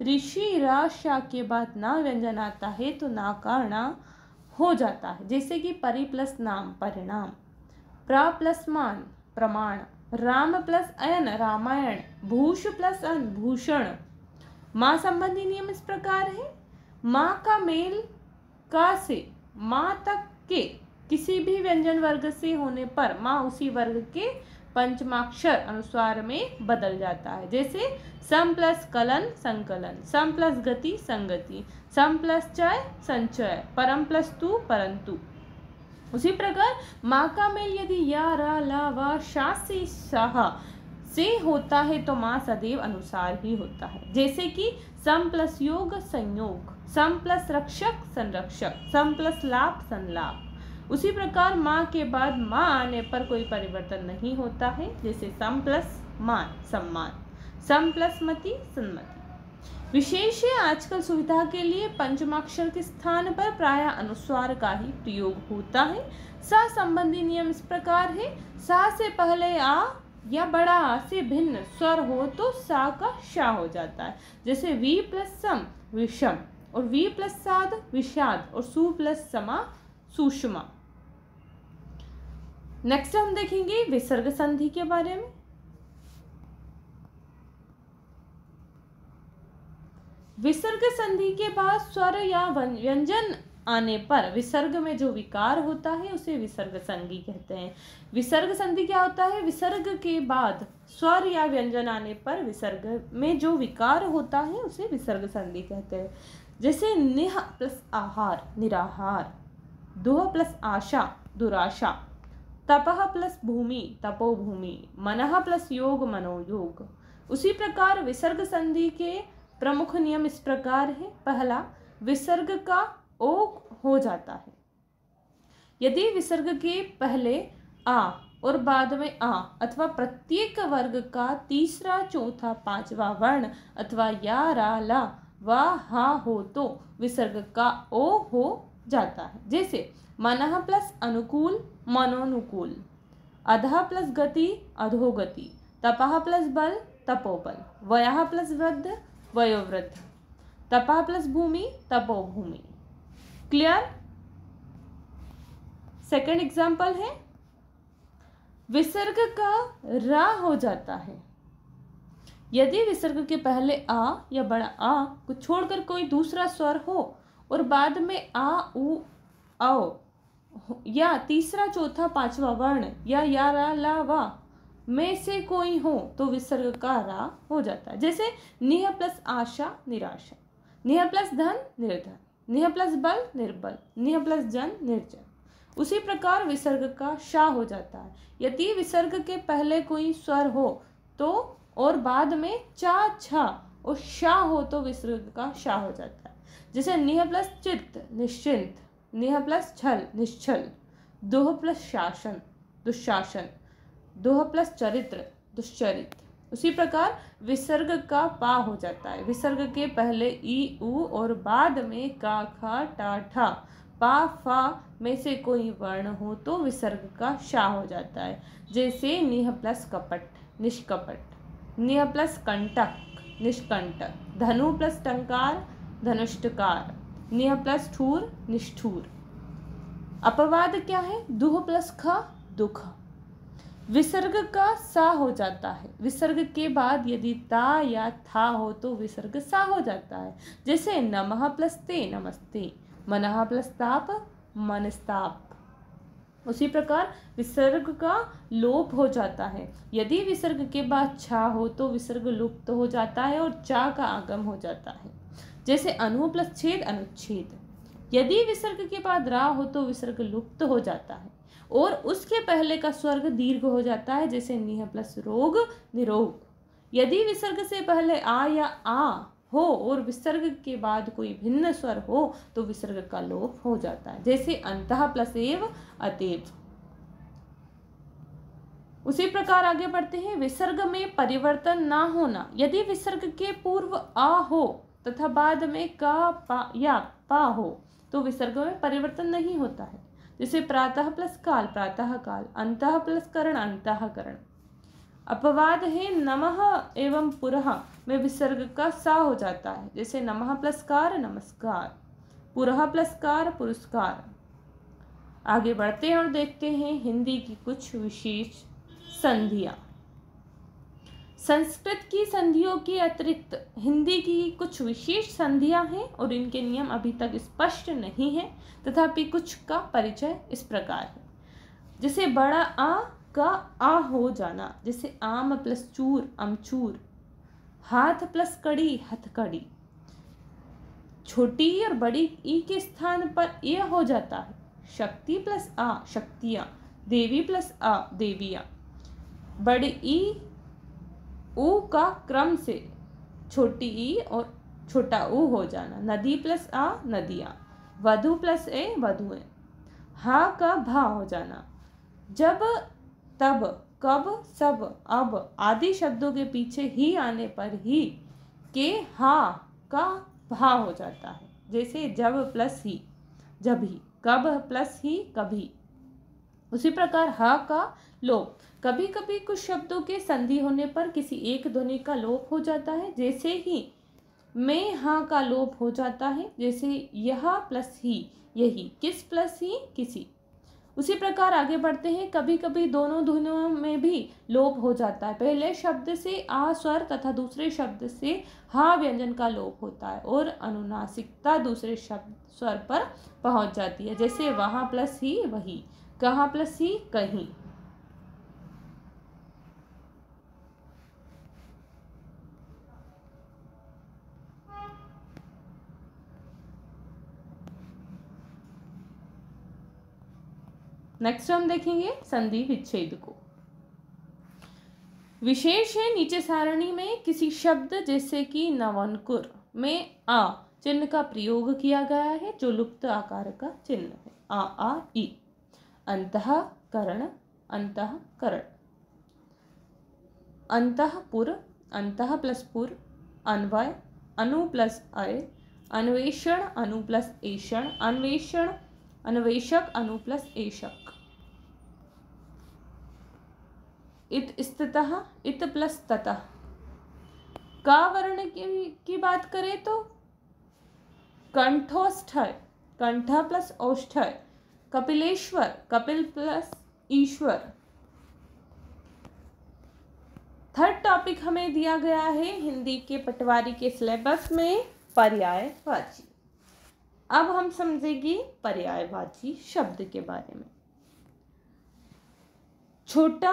ऋषि राशा के बाद ना व्यंजन आता है तो ना का ना हो जाता है जैसे कि परि प्लस नाम परिणाम प्रा प्लस मान प्रमाण राम प्लस अयन रामायण भूष प्लस अन भूषण माँ संबंधी नियम इस प्रकार है माँ का मेल का से माँ तक के किसी भी व्यंजन वर्ग से होने पर माँ उसी वर्ग के पंचमाक्षर अनुस्वार में बदल जाता है जैसे सम प्लस कलन संकलन सम प्लस गति संगति सम प्लस चय संचय परम प्लस तू परंतु उसी प्रकार माँ का मेल यदि या रा ला व शा से शाह से होता है तो माँ सदैव अनुसार ही होता है जैसे कि सम प्लस योग संयोग सम प्लस रक्षक संरक्षक सम प्लस लाभ संलाभ उसी प्रकार माँ के बाद माँ आने पर कोई परिवर्तन नहीं होता है जैसे सम प्लस मान सम्मान सम प्लस मति सन्मति विशेष आजकल सुविधा के लिए पंचमाक्षर के स्थान पर प्राय अनुस्वार का ही प्रयोग होता है सा संबंधी नियम इस प्रकार है सा से पहले आ या बड़ा आ से भिन्न स्वर हो तो सा का शा हो जाता है जैसे वी प्लस सम विषम और वी प्लस साद विषाद और सु प्लस समा सुषमा नेक्स्ट हम देखेंगे विसर्ग संधि के बारे में विसर्ग संधि के बाद स्वर या व्यंजन आने पर विसर्ग में जो विकार होता है उसे विसर्ग संधि कहते हैं विसर्ग संधि क्या होता है विसर्ग के बाद स्वर या व्यंजन आने पर विसर्ग में जो विकार होता है उसे विसर्ग संधि कहते हैं जैसे निह प्लस आहार निराहार दुह प्लस आशा दुराशा तपह प्लस भूमि तपोभूमि मनह प्लस योग मनोयोग उसी प्रकार विसर्ग संधि के प्रमुख नियम इस प्रकार है पहला विसर्ग का ओ हो जाता है यदि विसर्ग के पहले आ और बाद में आ अथवा प्रत्येक वर्ग का तीसरा चौथा पांचवा वर्ण अथवा या रा ला व हा हो तो विसर्ग का ओ हो जाता है जैसे मन प्लस अनुकूल मनोनुकूल अधः प्लस गति अधोगति तपह प्लस बल तपोबल वयः प्लस वृद्ध वयोवृद्ध तपा प्लस भूमि तपोभूमि क्लियर सेकंड एग्जाम्पल है विसर्ग का रा हो जाता है यदि विसर्ग के पहले आ या बड़ा आ को छोड़कर कोई दूसरा स्वर हो और बाद में आ उ आओ या तीसरा चौथा पांचवा वर्ण या या रा ला वा में से कोई हो तो विसर्ग का रा हो जाता है जैसे निह प्लस आशा निराशा निह प्लस धन निर्धन निह प्लस बल निर्बल निह प्लस जन निर्जन उसी प्रकार विसर्ग का शाह हो जाता है यदि विसर्ग के पहले कोई स्वर हो तो और बाद में चा छा और शाह हो तो विसर्ग का शाह हो जाता है जैसे निह प्लस चित्त निश्चिंत निह प्लस छल निश्चल दोह प्लस शासन दुशासन दोह प्लस चरित्र दुश्चरित्र उसी प्रकार विसर्ग का पा हो जाता है विसर्ग के पहले ई ऊ और बाद में का खा टा ठा पा फा में से कोई वर्ण हो तो विसर्ग का शा हो जाता है जैसे निह प्लस कपट निष्कपट निह प्लस कंटक निष्कंटक धनु प्लस टंकार धनुष्टकार निह प्लस ठूर निष्ठूर अपवाद क्या है दुह प्लस ख दुख विसर्ग का सा हो जाता है विसर्ग के बाद यदि ता या था हो तो विसर्ग सा हो जाता है जैसे नमः प्लस ते नमस्ते मनः प्लस ताप मनस्ताप उसी प्रकार विसर्ग का लोप हो जाता है यदि विसर्ग के बाद छा हो तो विसर्ग लुप्त तो हो जाता है और चा का आगम हो जाता है जैसे अनु प्लस छेद अनुच्छेद यदि विसर्ग के बाद रा हो तो विसर्ग लुप्त तो हो जाता है और उसके पहले का स्वर्ग दीर्घ हो जाता है जैसे निह प्लस रोग निरोग यदि विसर्ग से पहले आ या आ हो और विसर्ग के बाद कोई भिन्न स्वर हो तो विसर्ग का लोप हो जाता है जैसे अंत प्लस एव अतेव उसी प्रकार आगे बढ़ते हैं विसर्ग में परिवर्तन ना होना यदि विसर्ग के पूर्व आ हो तथा बाद में का पा या पा हो तो विसर्ग में परिवर्तन नहीं होता है जैसे प्रातः प्लस काल प्रातः काल अंत प्लस करण करण अपवाद है नमः एवं पुरः में विसर्ग का सा हो जाता है जैसे नमः प्लस कार नमस्कार पुरः प्लस कार पुरस्कार आगे बढ़ते हैं और देखते हैं हिंदी की कुछ विशेष संधियाँ संस्कृत की संधियों के अतिरिक्त हिंदी की कुछ विशेष संधियां हैं और इनके नियम अभी तक स्पष्ट नहीं है तथापि कुछ का परिचय इस प्रकार है जैसे बड़ा आ का आ हो जाना जैसे आम प्लस चूर अमचूर हाथ प्लस कड़ी हथकड़ी छोटी और बड़ी ई के स्थान पर ए हो जाता है शक्ति प्लस आ शक्तियाँ देवी प्लस आ देवियाँ बड़ी ई उ का क्रम से छोटी ई और छोटा ऊ हो जाना नदी प्लस आ नदियाँ वधु प्लस ए वधु ए हा का भा हो जाना जब तब कब सब अब आदि शब्दों के पीछे ही आने पर ही के हा का भा हो जाता है जैसे जब प्लस ही जब ही कब प्लस ही कभी उसी प्रकार ह का लोप कभी कभी कुछ शब्दों के संधि होने पर किसी एक ध्वनि का लोप हो जाता है जैसे ही में हाँ का लोप हो जाता है जैसे यह प्लस ही यही किस प्लस ही किसी उसी प्रकार आगे बढ़ते हैं कभी कभी दोनों ध्वनियों में भी लोप हो जाता है पहले शब्द से आ स्वर तथा दूसरे शब्द से हा व्यंजन का लोप होता है और अनुनासिकता दूसरे शब्द स्वर पर पहुंच जाती है जैसे वहाँ प्लस ही वही कहाँ प्लस ही कहीं नेक्स्ट हम देखेंगे संधि विच्छेद को विशेष है नीचे सारणी में किसी शब्द जैसे कि नवनकुर में आ चिन्ह का प्रयोग किया गया है जो लुप्त आकार का चिन्ह है आ आ ई अंतकरण अंतकरण अंतपुर अंत प्लस पुर अन्वय अनु प्लस अय अन्वेषण अनु प्लस एषण अन्वेषण अन्वेषक अनु प्लस एषक इत स्थित इत प्लस ततः का वर्ण की, की बात करें तो कंठोष्ठ कंठ प्लस औष्ठ कपिलेश्वर कपिल प्लस ईश्वर थर्ड टॉपिक हमें दिया गया है हिंदी के पटवारी के सिलेबस में पर्यायवाची अब हम समझेंगे पर्यायवाची शब्द के बारे में छोटा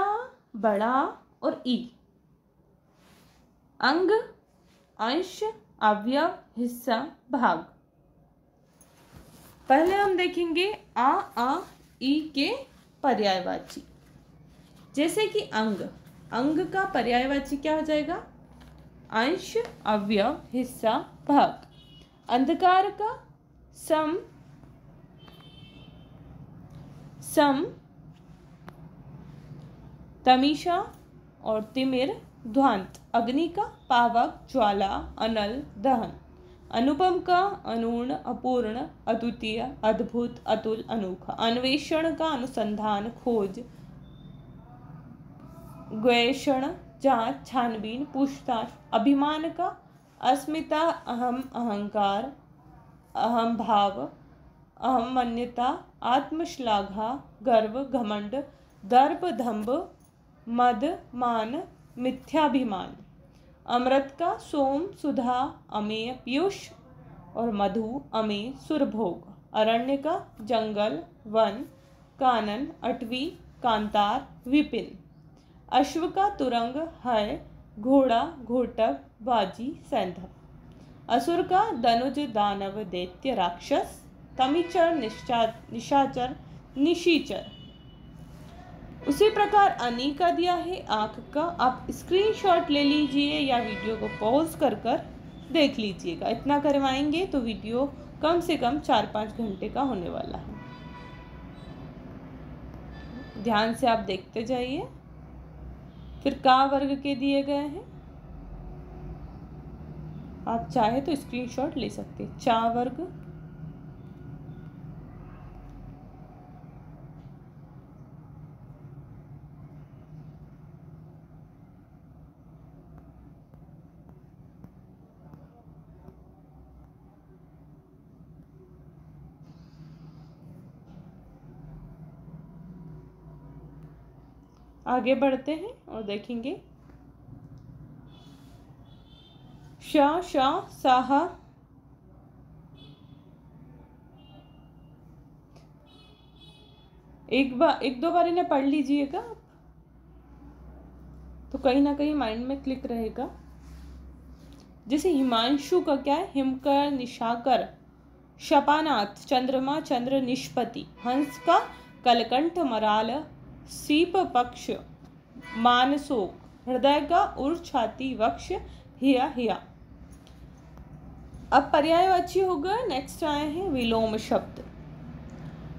बड़ा और ई अंग अंश अवयव हिस्सा भाग पहले हम देखेंगे आ आ ई के पर्यायवाची जैसे कि अंग अंग का पर्यायवाची क्या हो जाएगा अंश अवयव हिस्सा भाग अंधकार का सम सम तमीशा और तिमिर ध्वांत अग्नि का पावक ज्वाला अनल दहन अनुपम का अनूर्ण अपूर्ण अद्वितीय अद्भुत अतुल अनोखा अन्वेषण का अनुसंधान खोज गवेषण जांच छानबीन पूछताछ अभिमान का अस्मिता अहम अहंकार अहम भाव अहम मन्यता आत्मश्लाघा गर्व घमंड दर्प धम्भ मद मान मिथ्याभिमान अमृत का सोम सुधा अमेय पीयूष और मधु अमेय सुरभोग अरण्य का जंगल वन कानन अटवी कांतार विपिन अश्व का तुरंग हय घोड़ा घोटक बाजी सैंधव असुर का दनुज दानव दैत्य राक्षस तमिचर निशाचर निशीचर उसी प्रकार अनी का दिया है आँख का आप स्क्रीनशॉट ले लीजिए या वीडियो को पॉज कर कर देख लीजिएगा इतना करवाएंगे तो वीडियो कम से कम चार पाँच घंटे का होने वाला है ध्यान से आप देखते जाइए फिर का वर्ग के दिए गए हैं आप चाहे तो स्क्रीनशॉट ले सकते चा वर्ग आगे बढ़ते हैं और देखेंगे शाह शाह साहा एक बार एक दो बार इन्हें पढ़ लीजिएगा आप तो कहीं ना कहीं माइंड में क्लिक रहेगा जैसे हिमांशु का क्या है हिमकर निशाकर शपानाथ चंद्रमा चंद्र निष्पति हंस का कलकंठ मराल सीप पक्ष मानसोक हृदय का उर् छाती वक्ष हिया हिया अब पर्याय अच्छी हो गए नेक्स्ट आए हैं विलोम शब्द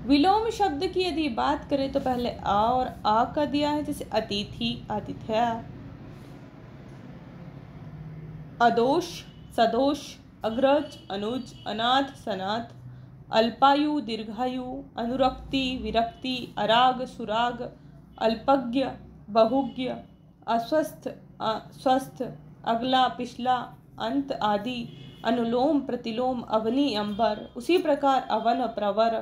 विलोम शब्द की यदि बात करें तो पहले आ और आ का दिया है जैसे अतिथि आतिथ्य अदोष सदोष अग्रज अनुज अनाथ सनाथ अल्पायु दीर्घायु अनुरक्ति विरक्ति अराग सुराग अल्पज्ञ बहुज्ञ अस्वस्थ स्वस्थ अगला पिछला अंत आदि अनुलोम प्रतिलोम अवनि अंबर उसी प्रकार अवन प्रवर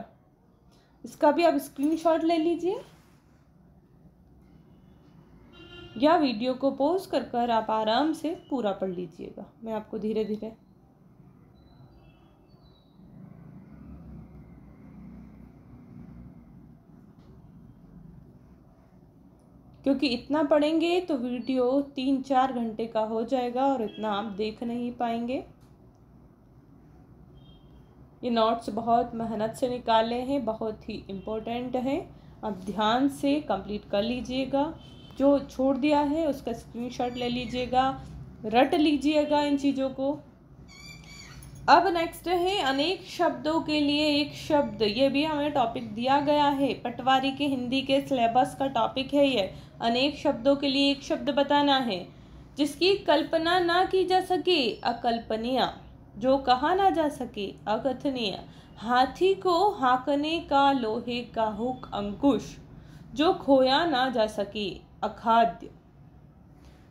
इसका भी आप स्क्रीनशॉट ले लीजिए या वीडियो को पोज कर कर आप आराम से पूरा पढ़ लीजिएगा मैं आपको धीरे धीरे क्योंकि इतना पढ़ेंगे तो वीडियो तीन चार घंटे का हो जाएगा और इतना आप देख नहीं पाएंगे ये नोट्स बहुत मेहनत से निकाले हैं बहुत ही इम्पोर्टेंट हैं आप ध्यान से कंप्लीट कर लीजिएगा जो छोड़ दिया है उसका स्क्रीनशॉट ले लीजिएगा रट लीजिएगा इन चीज़ों को अब नेक्स्ट है अनेक शब्दों के लिए एक शब्द ये भी हमें टॉपिक दिया गया है पटवारी के हिंदी के सिलेबस का टॉपिक है ये अनेक शब्दों के लिए एक शब्द बताना है जिसकी कल्पना ना की जा सके अकल्पनीय जो कहा ना जा सके अकथनीय हाथी को हाकने का लोहे का हुक अंकुश जो खोया ना जा सके अखाद्य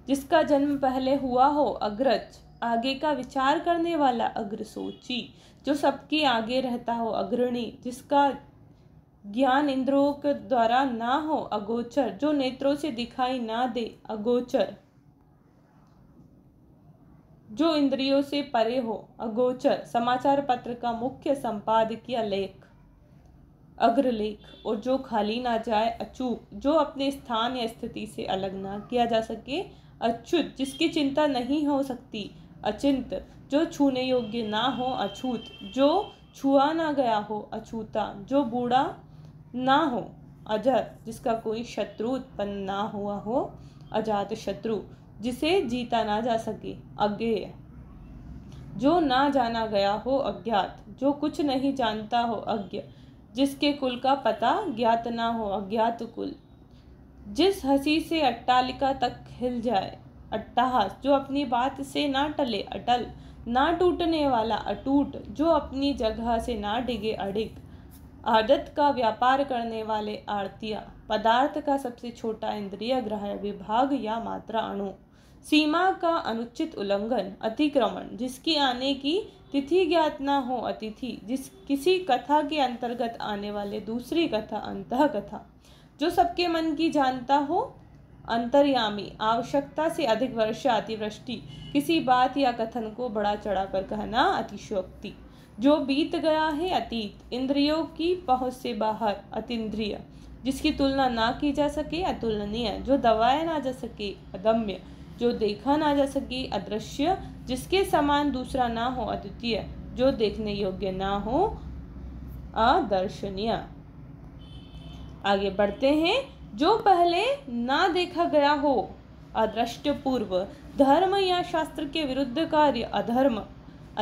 जिसका जन्म पहले हुआ हो अग्रज आगे का विचार करने वाला अग्रसोची जो सबके आगे रहता हो अग्रणी जिसका ज्ञान इंद्रों के द्वारा ना हो अगोचर जो नेत्रों से दिखाई ना दे अगोचर जो इंद्रियों से परे हो अगोचर समाचार पत्र का मुख्य संपादकीय लेख अग्रलेख और जो खाली ना जाए अचूक जो अपने स्थान या स्थिति से अलग ना किया जा सके अच्युत जिसकी चिंता नहीं हो सकती अचिंत जो छूने योग्य ना हो अछूत जो छुआ ना गया हो अछूता जो बूढ़ा ना हो अजर जिसका कोई शत्रु उत्पन्न ना हुआ हो अजात शत्रु जिसे जीता ना जा सके अज्ञेय जो ना जाना गया हो अज्ञात जो कुछ नहीं जानता हो अज्ञ जिसके कुल का पता ज्ञात ना हो अज्ञात कुल जिस हंसी से अट्टालिका तक हिल जाए अट्टहास जो अपनी बात से ना टले अटल ना टूटने वाला अटूट जो अपनी जगह से ना डिगे अडिग आदत का व्यापार करने वाले आरतिया पदार्थ का सबसे छोटा इंद्रिय ग्रह विभाग या मात्रा अणु सीमा का अनुचित उल्लंघन अतिक्रमण जिसकी आने की तिथि ज्ञात न हो अतिथि जिस किसी कथा के अंतर्गत आने वाले दूसरी कथा अंत कथा जो सबके मन की जानता हो अंतर्यामी आवश्यकता से अधिक वर्षा अतिवृष्टि किसी बात या कथन को बड़ा चढ़ा कर कहना अतिशोक्ति जो बीत गया है अतीत इंद्रियों की पहुंच से बाहर अतिद्रिय जिसकी तुलना ना की जा सके अतुलनीय जो दबाया ना जा सके अदम्य जो देखा ना जा सके अदृश्य जिसके समान दूसरा ना हो अद्वितीय जो देखने योग्य ना हो अदर्शनीय आगे बढ़ते हैं जो पहले ना देखा गया हो अदृष्ट पूर्व धर्म या शास्त्र के विरुद्ध कार्य अधर्म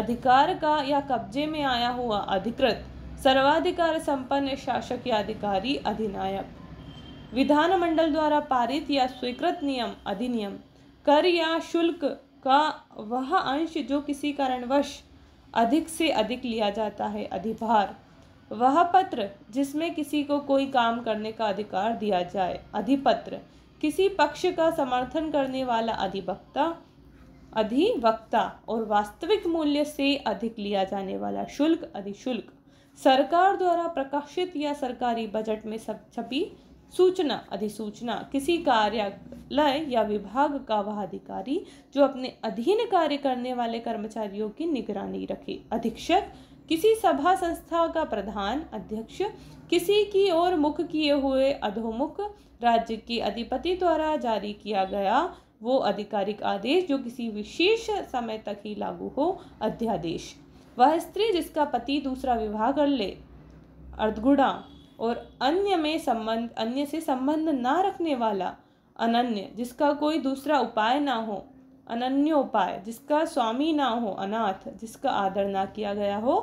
अधिकार का या कब्जे में आया हुआ अधिकृत सर्वाधिकार संपन्न शासक या अधिकारी अधिनायक विधानमंडल द्वारा पारित या स्वीकृत नियम अधिनियम कर या शुल्क का वह अंश जो किसी कारणवश अधिक से अधिक लिया जाता है अधिभार वह पत्र जिसमें किसी को कोई काम करने का अधिकार दिया जाए अधिपत्र किसी पक्ष का समर्थन करने वाला अधिवक्ता अधिवक्ता और वास्तविक मूल्य से अधिक लिया जाने वाला शुल्क अधिशुल्क सरकार द्वारा प्रकाशित या सरकारी बजट में सब छपी सूचना अधिसूचना किसी कार्यालय या विभाग का वह अधिकारी जो अपने अधीन कार्य करने वाले कर्मचारियों की निगरानी रखे अधीक्षक किसी सभा संस्था का प्रधान अध्यक्ष किसी की ओर मुख किए हुए अधोमुख राज्य के अधिपति द्वारा जारी किया गया वो आधिकारिक आदेश जो किसी विशेष समय तक ही लागू हो अध्यादेश वह स्त्री जिसका पति दूसरा विवाह कर ले अर्धगुणा और अन्य में संबंध अन्य से संबंध ना रखने वाला अनन्य जिसका कोई दूसरा उपाय ना हो अनन्य उपाय जिसका स्वामी ना हो अनाथ जिसका आदर ना किया गया हो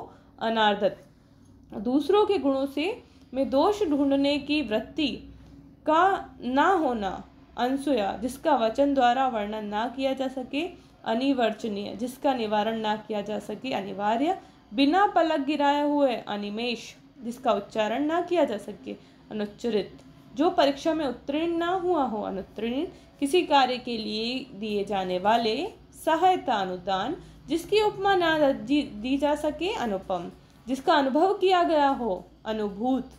अनार्दत दूसरों के गुणों से में दोष ढूंढने की वृत्ति का ना होना अनसुया जिसका वचन द्वारा वर्णन ना किया जा सके अनिवर्चनीय जिसका निवारण ना किया जा सके अनिवार्य बिना पलक गिराए हुए अनिमेश जिसका उच्चारण ना किया जा सके अनुच्चरित जो परीक्षा में उत्तीर्ण ना हुआ हो अनुत्तीर्ण किसी कार्य के लिए दिए जाने वाले सहायता अनुदान जिसकी उपमा ना दी जा सके अनुपम जिसका अनुभव किया गया हो अनुभूत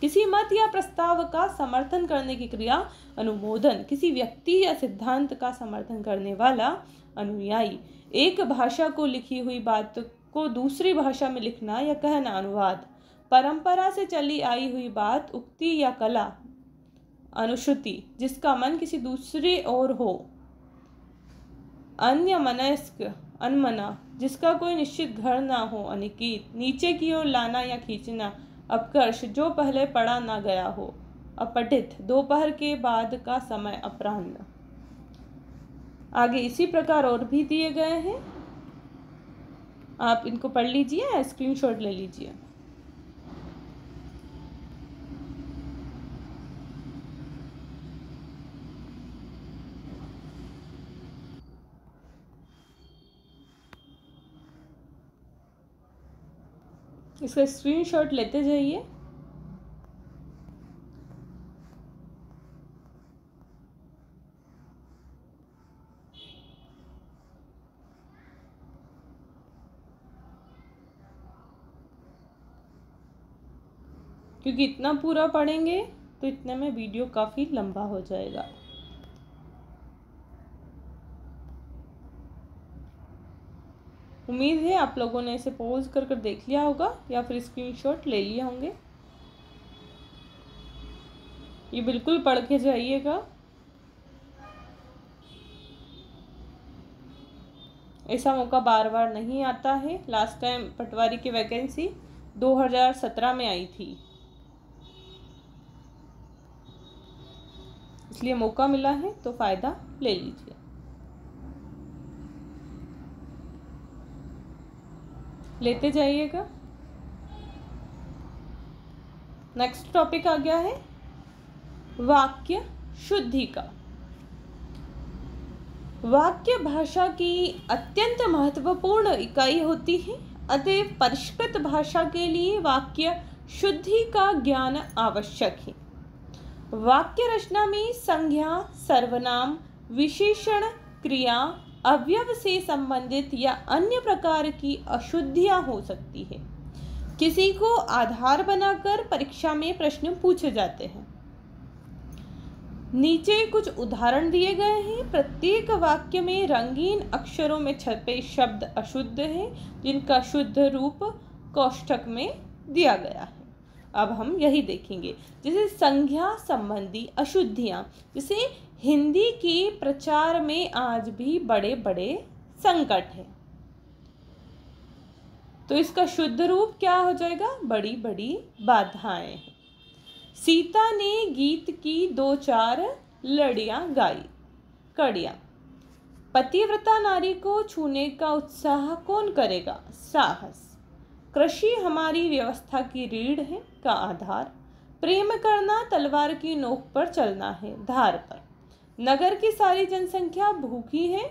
किसी मत या प्रस्ताव का समर्थन करने की क्रिया अनुमोदन किसी व्यक्ति या सिद्धांत का समर्थन करने वाला अनुयायी एक भाषा को लिखी हुई बात को दूसरी भाषा में लिखना या कहना अनुवाद परंपरा से चली आई हुई बात उक्ति या कला अनुश्रुति जिसका मन किसी दूसरे ओर हो अन्य मनस्क अनमना जिसका कोई निश्चित घर ना हो अनिकित नीचे की ओर लाना या खींचना अपकर्ष जो पहले पढ़ा ना गया हो अपठित दोपहर के बाद का समय अपराह्न आगे इसी प्रकार और भी दिए गए हैं आप इनको पढ़ लीजिए स्क्रीनशॉट ले लीजिए इसका स्क्रीनशॉट लेते जाइए क्योंकि इतना पूरा पढ़ेंगे तो इतने में वीडियो काफ़ी लंबा हो जाएगा उम्मीद है आप लोगों ने इसे पोज कर कर देख लिया होगा या फिर स्क्रीनशॉट ले लिए होंगे ये बिल्कुल पढ़ के जाइएगा ऐसा मौका बार बार नहीं आता है लास्ट टाइम पटवारी की वैकेंसी 2017 में आई थी इसलिए मौका मिला है तो फ़ायदा ले लीजिए लेते जाइएगा नेक्स्ट टॉपिक आ गया है वाक्य शुद्धि का वाक्य भाषा की अत्यंत महत्वपूर्ण इकाई होती है अतएव परिष्कृत भाषा के लिए वाक्य शुद्धि का ज्ञान आवश्यक है वाक्य रचना में संज्ञा सर्वनाम विशेषण क्रिया अवयव से संबंधित या अन्य प्रकार की अशुद्धियां हो सकती है किसी को आधार बनाकर परीक्षा में प्रश्न पूछे जाते हैं नीचे कुछ उदाहरण दिए गए हैं प्रत्येक वाक्य में रंगीन अक्षरों में छपे शब्द अशुद्ध हैं जिनका शुद्ध रूप कोष्ठक में दिया गया है अब हम यही देखेंगे जैसे संज्ञा संबंधी अशुद्धियाँ जिसे हिंदी के प्रचार में आज भी बड़े बड़े संकट हैं तो इसका शुद्ध रूप क्या हो जाएगा बड़ी बड़ी बाधाएं सीता ने गीत की दो चार लड़ियां गाई कड़ियां पतिव्रता नारी को छूने का उत्साह कौन करेगा साहस कृषि हमारी व्यवस्था की रीढ़ है का आधार प्रेम करना तलवार की नोक पर चलना है धार पर नगर की सारी जनसंख्या भूखी है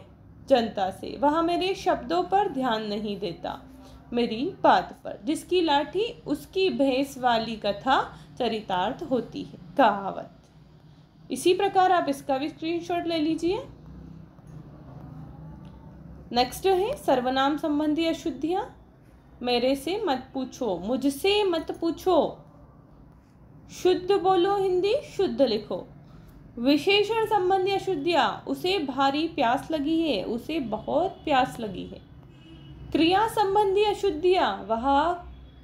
जनता से वह मेरे शब्दों पर ध्यान नहीं देता मेरी बात पर जिसकी लाठी उसकी भैंस वाली कथा चरितार्थ होती है कहावत इसी प्रकार आप इसका भी स्क्रीनशॉट ले लीजिए नेक्स्ट है सर्वनाम संबंधी अशुद्धियाँ मेरे से मत पूछो मुझसे मत पूछो शुद्ध बोलो हिंदी शुद्ध लिखो विशेषण संबंधी अशुद्धिया उसे भारी प्यास लगी है उसे बहुत प्यास लगी है क्रिया संबंधी अशुद्धियाँ वह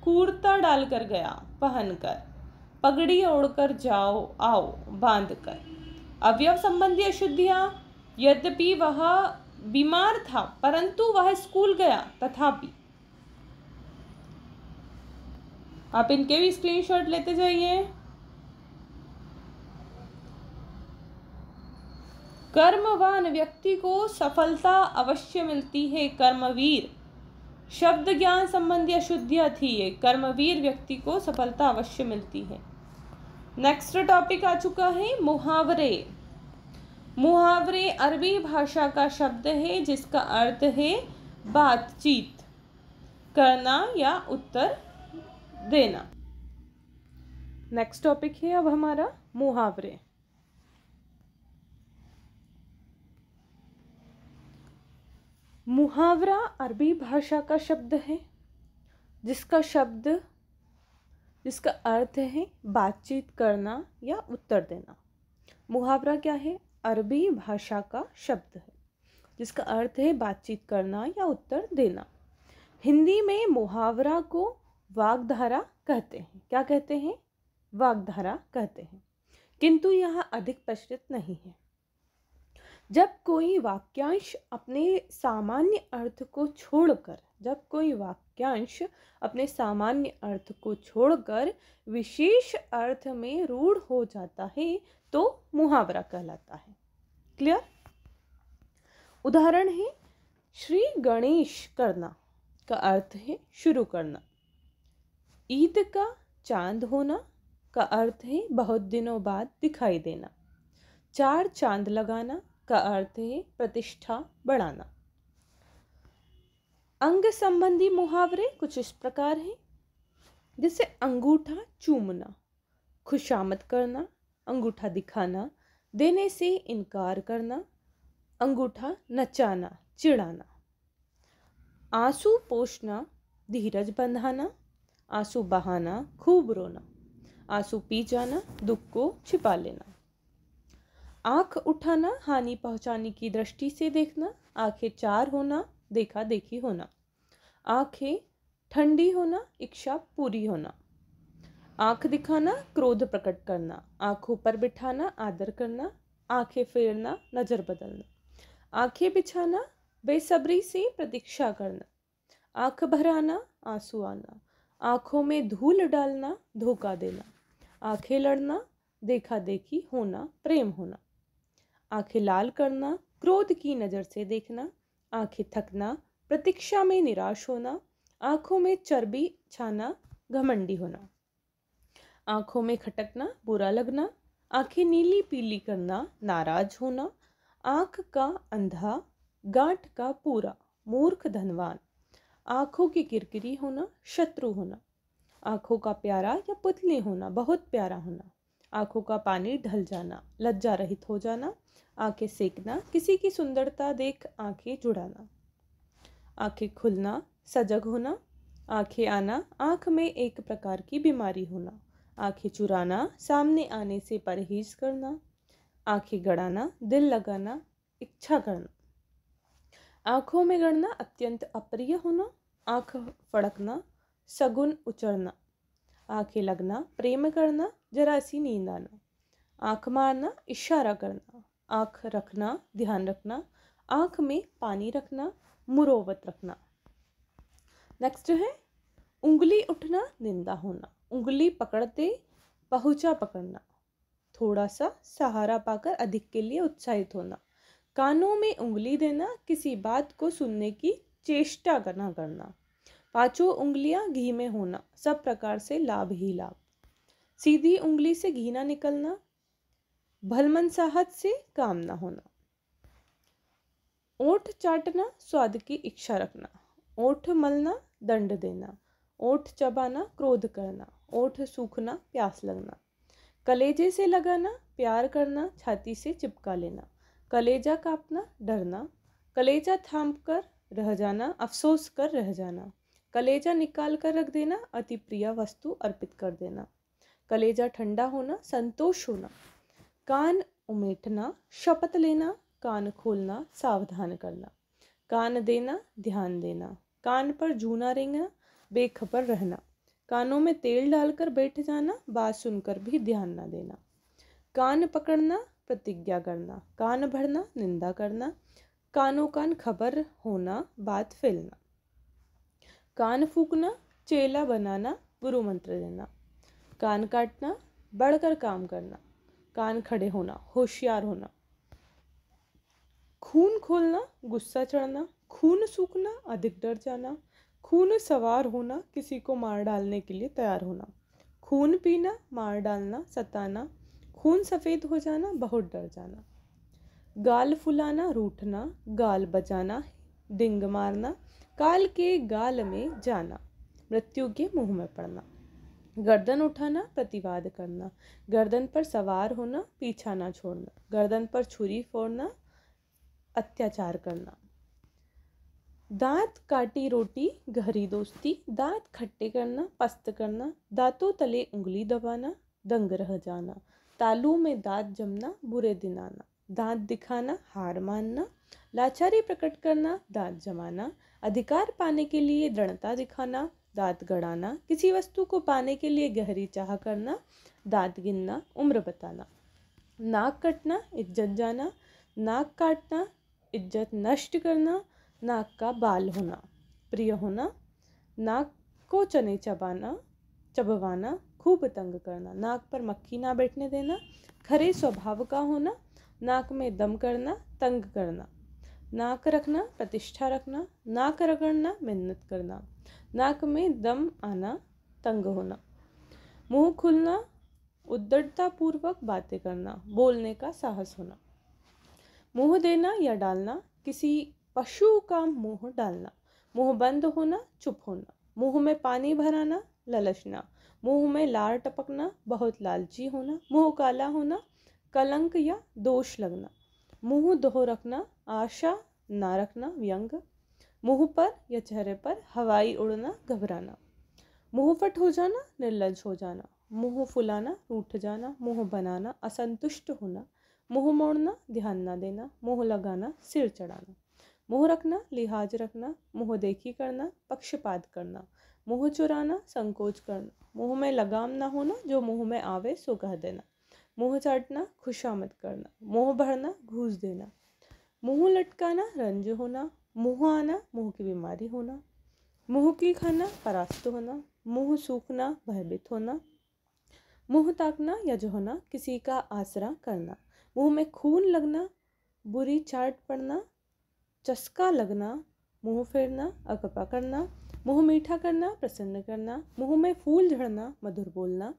कुर्ता डालकर गया पहनकर पगड़ी ओढ़कर जाओ आओ बांध कर अवयव संबंधी अशुद्धियाँ यद्यपि वह बीमार था परंतु वह स्कूल गया तथापि आप इनके भी स्क्रीनशॉट लेते जाइए कर्मवान व्यक्ति को सफलता अवश्य मिलती है कर्मवीर शब्द ज्ञान संबंधी अशुद्धियाँ थी ये कर्मवीर व्यक्ति को सफलता अवश्य मिलती है नेक्स्ट टॉपिक आ चुका है मुहावरे मुहावरे अरबी भाषा का शब्द है जिसका अर्थ है बातचीत करना या उत्तर देना नेक्स्ट टॉपिक है अब हमारा मुहावरे मुहावरा अरबी भाषा का शब्द है जिसका शब्द जिसका अर्थ है बातचीत करना या उत्तर देना मुहावरा क्या है अरबी भाषा का शब्द है जिसका अर्थ है बातचीत करना या उत्तर देना हिंदी में मुहावरा को वाग्धारा कहते हैं क्या कहते हैं वाग्धारा कहते हैं किंतु यह अधिक प्रचलित नहीं है जब कोई वाक्यांश अपने सामान्य अर्थ को छोड़कर जब कोई वाक्यांश अपने सामान्य अर्थ को छोड़कर विशेष अर्थ में रूढ़ हो जाता है तो मुहावरा कहलाता है क्लियर उदाहरण है श्री गणेश करना का अर्थ है शुरू करना ईद का चांद होना का अर्थ है बहुत दिनों बाद दिखाई देना चार चांद लगाना का अर्थ है प्रतिष्ठा बढ़ाना अंग संबंधी मुहावरे कुछ इस प्रकार हैं जैसे अंगूठा चूमना खुशामद करना अंगूठा दिखाना देने से इनकार करना अंगूठा नचाना चिढ़ाना आंसू पोषना धीरज बंधाना आंसू बहाना खूब रोना आंसू पी जाना दुख को छिपा लेना आँख उठाना हानि पहुंचाने की दृष्टि से देखना आंखें चार होना देखा देखी होना आंखें ठंडी होना इच्छा पूरी होना आंख दिखाना क्रोध प्रकट करना आंखों पर बिठाना आदर करना आंखें फेरना नज़र बदलना आंखें बिछाना बेसब्री से प्रतीक्षा करना आंख भराना आंसू आना आंखों में धूल डालना धोखा देना आंखें लड़ना देखा देखी होना प्रेम होना आंखें लाल करना क्रोध की नज़र से देखना आंखें थकना प्रतीक्षा में निराश होना आंखों में चर्बी छाना घमंडी होना आंखों में खटकना बुरा लगना आंखें नीली पीली करना नाराज होना आंख का अंधा गांठ का पूरा मूर्ख धनवान आंखों की किरकिरी होना शत्रु होना आंखों का प्यारा या पुतले होना बहुत प्यारा होना आंखों का पानी ढल जाना लज्जा रहित हो जाना आंखें सेकना किसी की सुंदरता देख आंखें जुड़ाना आंखें खुलना सजग होना आंखें आना आंख में एक प्रकार की बीमारी होना आंखें चुराना सामने आने से परहेज करना आंखें गड़ाना दिल लगाना इच्छा करना आंखों में गड़ना अत्यंत अप्रिय होना आंख फड़कना सगुन उचरना आंखें लगना प्रेम करना जरा सी नींद आना आंख मारना इशारा करना आंख रखना ध्यान रखना आंख में पानी रखना मुरोवत रखना नेक्स्ट है उंगली उठना निंदा होना उंगली पकड़ते पहुँचा पकड़ना थोड़ा सा सहारा पाकर अधिक के लिए उत्साहित होना कानों में उंगली देना किसी बात को सुनने की चेष्टा करना करना पांचों उंगलियां घी में होना सब प्रकार से लाभ ही लाभ सीधी उंगली से घी ना निकलना भलमनसाहत से काम ना होना ओठ चाटना स्वाद की इच्छा रखना ओठ मलना दंड देना ओठ चबाना क्रोध करना ओठ सूखना प्यास लगना कलेजे से लगाना प्यार करना छाती से चिपका लेना कलेजा कापना डरना कलेजा थाम कर रह जाना अफसोस कर रह जाना कलेजा निकाल कर रख देना अति प्रिय वस्तु अर्पित कर देना कलेजा ठंडा होना संतोष होना कान उमेटना शपथ लेना कान खोलना सावधान करना कान देना ध्यान देना कान पर जूना रेंगना बेखबर रहना कानों में तेल डालकर बैठ जाना बात सुनकर भी ध्यान ना देना कान पकड़ना प्रतिज्ञा करना कान भरना निंदा करना कानों कान खबर होना बात फैलना कान फूकना चेला बनाना गुरु मंत्र देना कान काटना बढ़कर काम करना कान खड़े होना होशियार होना खून खोलना गुस्सा चढ़ना खून सूखना अधिक डर जाना खून सवार होना किसी को मार डालने के लिए तैयार होना खून पीना मार डालना सताना खून सफ़ेद हो जाना बहुत डर जाना गाल फुलाना रूठना गाल बजाना डिंग मारना काल के गाल में जाना मृत्यु के मुंह में पड़ना गर्दन उठाना प्रतिवाद करना गर्दन पर सवार होना पीछा ना छोड़ना गर्दन पर छुरी फोड़ना अत्याचार करना दांत काटी रोटी गहरी दोस्ती दांत खट्टे करना पस्त करना दांतों तले उंगली दबाना दंग रह जाना तालू में दांत जमना बुरे दिन आना दांत दिखाना हार मानना लाचारी प्रकट करना दांत जमाना अधिकार पाने के लिए दृढ़ता दिखाना दांत गड़ाना किसी वस्तु को पाने के लिए गहरी चाह करना दांत गिनना उम्र बताना नाक कटना इज्जत जाना नाक काटना इज्जत नष्ट करना नाक का बाल होना प्रिय होना नाक को चने चबाना चबवाना खूब तंग करना नाक पर मक्खी ना बैठने देना खरे स्वभाव का होना नाक में दम करना तंग करना नाक रखना प्रतिष्ठा रखना नाक रगड़ना मेहनत करना नाक में दम आना तंग होना मुंह खुलना पूर्वक बातें करना बोलने का साहस होना मुंह देना या डालना किसी पशु का मुंह डालना मुंह बंद होना चुप होना मुंह में पानी भराना ललचना मुंह में लार टपकना बहुत लालची होना मुंह काला होना कलंक या दोष लगना मुंह दोहो रखना आशा ना रखना व्यंग मुंह पर या चेहरे पर हवाई उड़ना घबराना मुंह फट हो जाना निर्लज हो जाना मुंह फुलाना रूठ जाना मुंह बनाना असंतुष्ट होना मुंह मोड़ना ध्यान ना देना मुंह लगाना सिर चढ़ाना मुंह रखना लिहाज रखना मुंह देखी करना पक्षपात करना मुंह चुराना संकोच करना मुंह में लगाम ना होना जो मुंह में आवे सो कह देना मुंह चाटना खुशामद करना मुँह भरना घूस देना मुँह लटकाना रंज होना मुँह आना मुँह की बीमारी होना मुँह की खाना परास्त होना मुँह सूखना भयभीत होना मुँह ताकना या जो होना किसी का आसरा करना मुँह में खून लगना बुरी चाट पड़ना चस्का लगना मुँह फेरना अकपा करना मुँह मीठा करना प्रसन्न करना मुँह में फूल झड़ना मधुर बोलना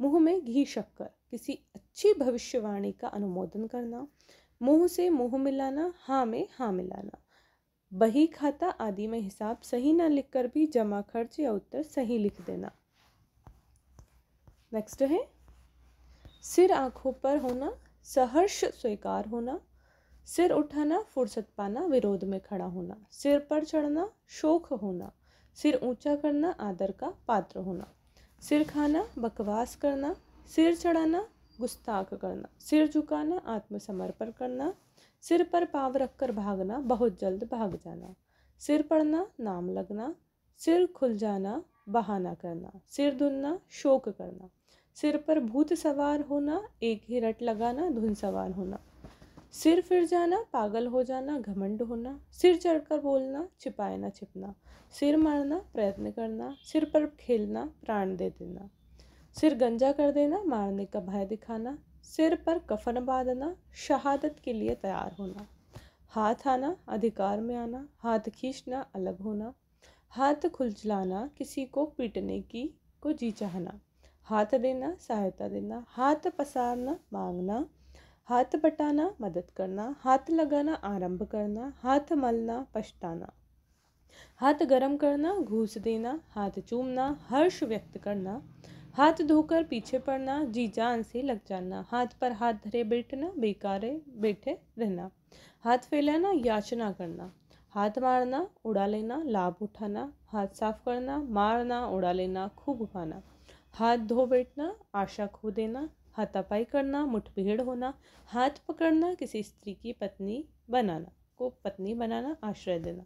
मुँह में घी शक्कर किसी अच्छी भविष्यवाणी का अनुमोदन करना मुंह से मुंह मिलाना हाँ में हाँ मिलाना बही खाता आदि में हिसाब सही ना लिखकर भी जमा खर्च या उत्तर सही लिख देना नेक्स्ट है सिर आंखों पर होना सहर्ष स्वीकार होना सिर उठाना फुर्सत पाना विरोध में खड़ा होना सिर पर चढ़ना शोक होना सिर ऊंचा करना आदर का पात्र होना सिर खाना बकवास करना सिर चढ़ाना गुस्ताख करना सिर झुकाना आत्मसमर्पण करना सिर पर पाव रखकर भागना बहुत जल्द भाग जाना सिर पड़ना नाम लगना सिर खुल जाना बहाना करना सिर धुनना शोक करना सिर पर भूत सवार होना एक ही रट लगाना धुन सवार होना सिर फिर जाना पागल हो जाना घमंड होना सिर चढ़कर बोलना छिपाए ना छिपना सिर मारना प्रयत्न करना सिर पर खेलना प्राण दे देना सिर गंजा कर देना मारने का भय दिखाना सिर पर कफन बांधना शहादत के लिए तैयार होना हाथ आना अधिकार में आना हाथ खींचना अलग होना हाथ खुलचलाना किसी को पीटने की को जी चाहना हाथ देना सहायता देना हाथ पसारना मांगना हाथ बटाना मदद करना हाथ लगाना आरंभ करना हाथ मलना पछताना हाथ गर्म करना घूस देना हाथ चूमना हर्ष व्यक्त करना हाथ धोकर पीछे पड़ना जी जान से लग जाना हाथ पर हाथ धरे बैठना बेकारे बैठे रहना हाथ फैलाना याचना करना हाथ मारना उड़ा लेना लाभ उठाना हाथ साफ करना मारना उड़ा लेना खूब खाना हाथ धो बैठना आशा खो देना हाथापाई करना मुठभेड़ होना हाथ पकड़ना किसी स्त्री की पत्नी बनाना को पत्नी बनाना आश्रय देना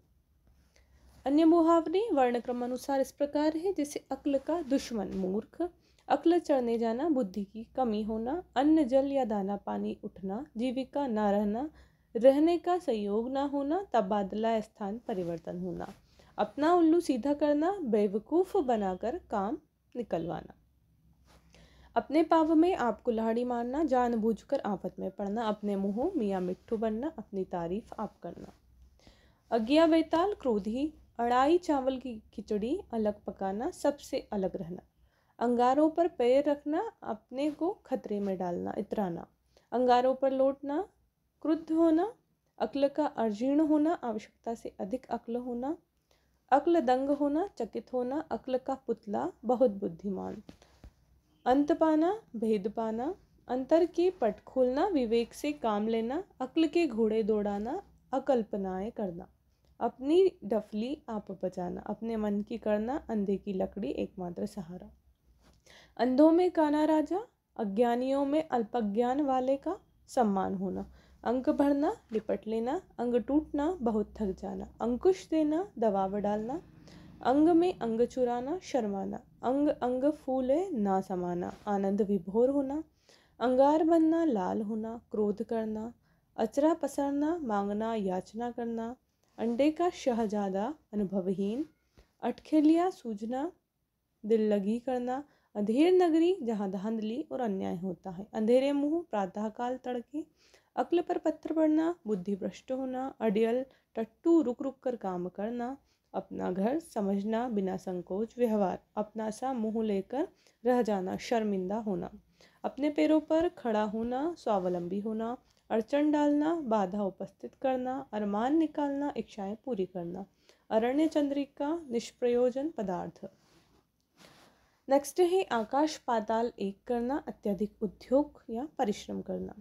अन्य मुहावरे वर्णक्रम अनुसार इस प्रकार है जैसे अक्ल का दुश्मन मूर्ख अक्ल चढ़ने जाना बुद्धि की कमी होना अन्न जल या दाना पानी उठना जीविका ना रहना रहने का सहयोग ना होना तबादला स्थान परिवर्तन होना अपना उल्लू सीधा करना बेवकूफ़ बनाकर काम निकलवाना अपने पाव में आप कुल्हाड़ी मारना जानबूझकर आफत में पड़ना अपने मुँह मियाँ मिट्ठू बनना अपनी तारीफ आप करना अज्ञा बेताल क्रोधी अड़ाई चावल की खिचड़ी अलग पकाना सबसे अलग रहना अंगारों पर पैर रखना अपने को खतरे में डालना इतराना अंगारों पर लौटना क्रुद्ध होना अक्ल का अर्जीर्ण होना आवश्यकता से अधिक अक्ल होना अक्ल दंग होना चकित होना अक्ल का पुतला बहुत बुद्धिमान अंत पाना भेद पाना अंतर की पट खोलना विवेक से काम लेना अक्ल के घोड़े दौड़ाना अकल्पनाएं करना अपनी डफली आप बचाना अपने मन की करना अंधे की लकड़ी एकमात्र सहारा अंधों में काना राजा अज्ञानियों में अल्पज्ञान वाले का सम्मान होना अंक भरना लिपट लेना अंग टूटना बहुत थक जाना अंकुश देना दबाव डालना अंग में अंग चुराना शर्माना अंग अंग फूले ना समाना आनंद विभोर होना अंगार बनना लाल होना क्रोध करना अचरा पसरना मांगना याचना करना अंडे का शहजादा अनुभवहीन अटखेलिया सूझना दिल लगी करना अंधेर नगरी जहाँ धांधली और अन्याय होता है अंधेरे मुंह प्रातःकाल तड़के अक्ल पर पत्थर पड़ना बुद्धि भ्रष्ट होना अडियल टट्टू रुक रुक कर काम करना अपना घर समझना बिना संकोच व्यवहार अपना सा मुंह लेकर रह जाना शर्मिंदा होना अपने पैरों पर खड़ा होना स्वावलंबी होना अड़चन डालना बाधा उपस्थित करना अरमान निकालना इच्छाएं पूरी करना अरण्य चंद्रिका निष्प्रयोजन पदार्थ नेक्स्ट है आकाश पाताल एक करना अत्यधिक उद्योग या परिश्रम करना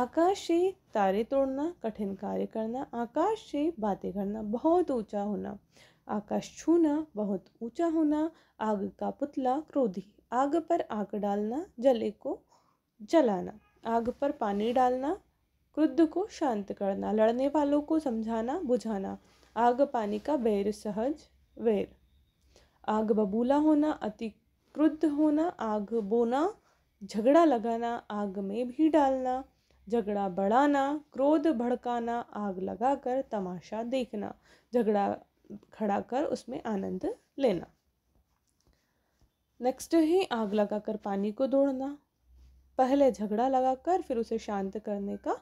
आकाश से तारे तोड़ना कठिन कार्य करना आकाश से बातें करना बहुत ऊंचा होना आकाश छूना बहुत ऊंचा होना आग का पुतला क्रोधी आग पर आग डालना जले को जलाना आग पर पानी डालना क्रुद्ध को शांत करना लड़ने वालों को समझाना बुझाना आग पानी का बैर सहज वैर आग बबूला होना अति क्रुद्ध होना आग बोना झगड़ा लगाना आग में भी डालना झगड़ा बढ़ाना क्रोध भड़काना आग लगाकर तमाशा देखना झगड़ा खड़ा कर उसमें आनंद लेना नेक्स्ट है आग लगाकर पानी को दौड़ना पहले झगड़ा लगाकर फिर उसे शांत करने का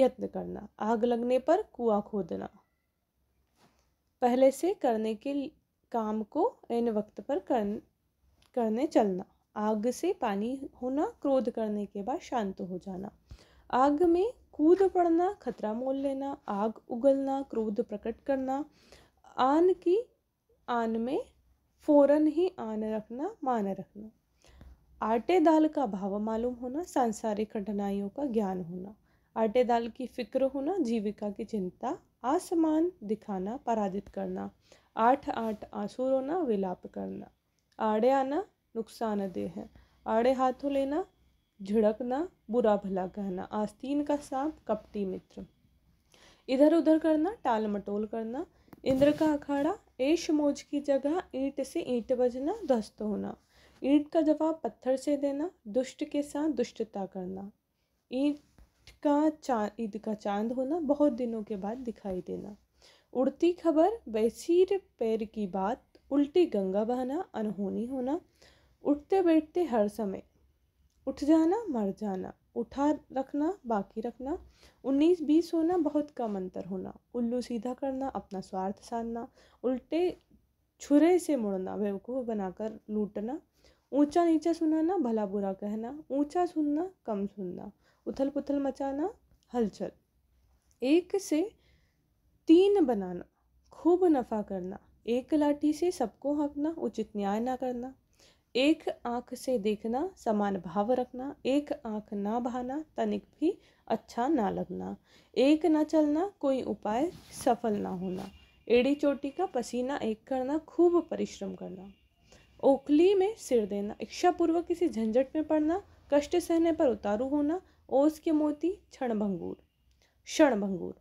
यत्न करना आग लगने पर कुआं खोदना पहले से करने के काम को एन वक्त पर कर करने चलना आग से पानी होना क्रोध करने के बाद शांत हो जाना आग में कूद पड़ना खतरा मोल लेना आग उगलना क्रोध प्रकट करना आन की आन में फौरन ही आन रखना मान रखना आटे दाल का भाव मालूम होना सांसारिक कठिनाइयों का ज्ञान होना आटे दाल की फिक्र होना जीविका की चिंता आसमान दिखाना पराजित करना आठ आठ आंसू रोना विलाप करना आड़े आना नुकसानदेह है आड़े हाथों लेना झिड़कना बुरा भला कहना आस्तीन का सांप कपटी मित्र इधर उधर करना टाल मटोल करना इंद्र का अखाड़ा ऐश मोज की जगह ईंट से ईंट बजना ध्वस्त होना ईंट का जवाब पत्थर से देना दुष्ट के साथ दुष्टता करना ईंट का चा ईद का चांद होना बहुत दिनों के बाद दिखाई देना उड़ती खबर वैसी पैर की बात उल्टी गंगा बहना अनहोनी होना उठते बैठते हर समय उठ जाना मर जाना उठा रखना बाकी रखना उन्नीस बीस होना बहुत कम अंतर होना उल्लू सीधा करना अपना स्वार्थ साधना उल्टे छुरे से मुड़ना बेवकूफ़ बनाकर लूटना ऊंचा नीचा सुनाना भला बुरा कहना ऊंचा सुनना कम सुनना उथल पुथल मचाना हलचल एक से तीन बनाना खूब नफा करना एक लाठी से सबको हकना उचित न्याय ना करना एक आँख से देखना समान भाव रखना एक आँख ना बहाना तनिक भी अच्छा ना लगना एक ना चलना कोई उपाय सफल ना होना एड़ी चोटी का पसीना एक करना खूब परिश्रम करना ओखली में सिर देना इच्छापूर्वक किसी झंझट में पड़ना कष्ट सहने पर उतारू होना ओस के मोती क्षण भंगूर क्षण भंगूर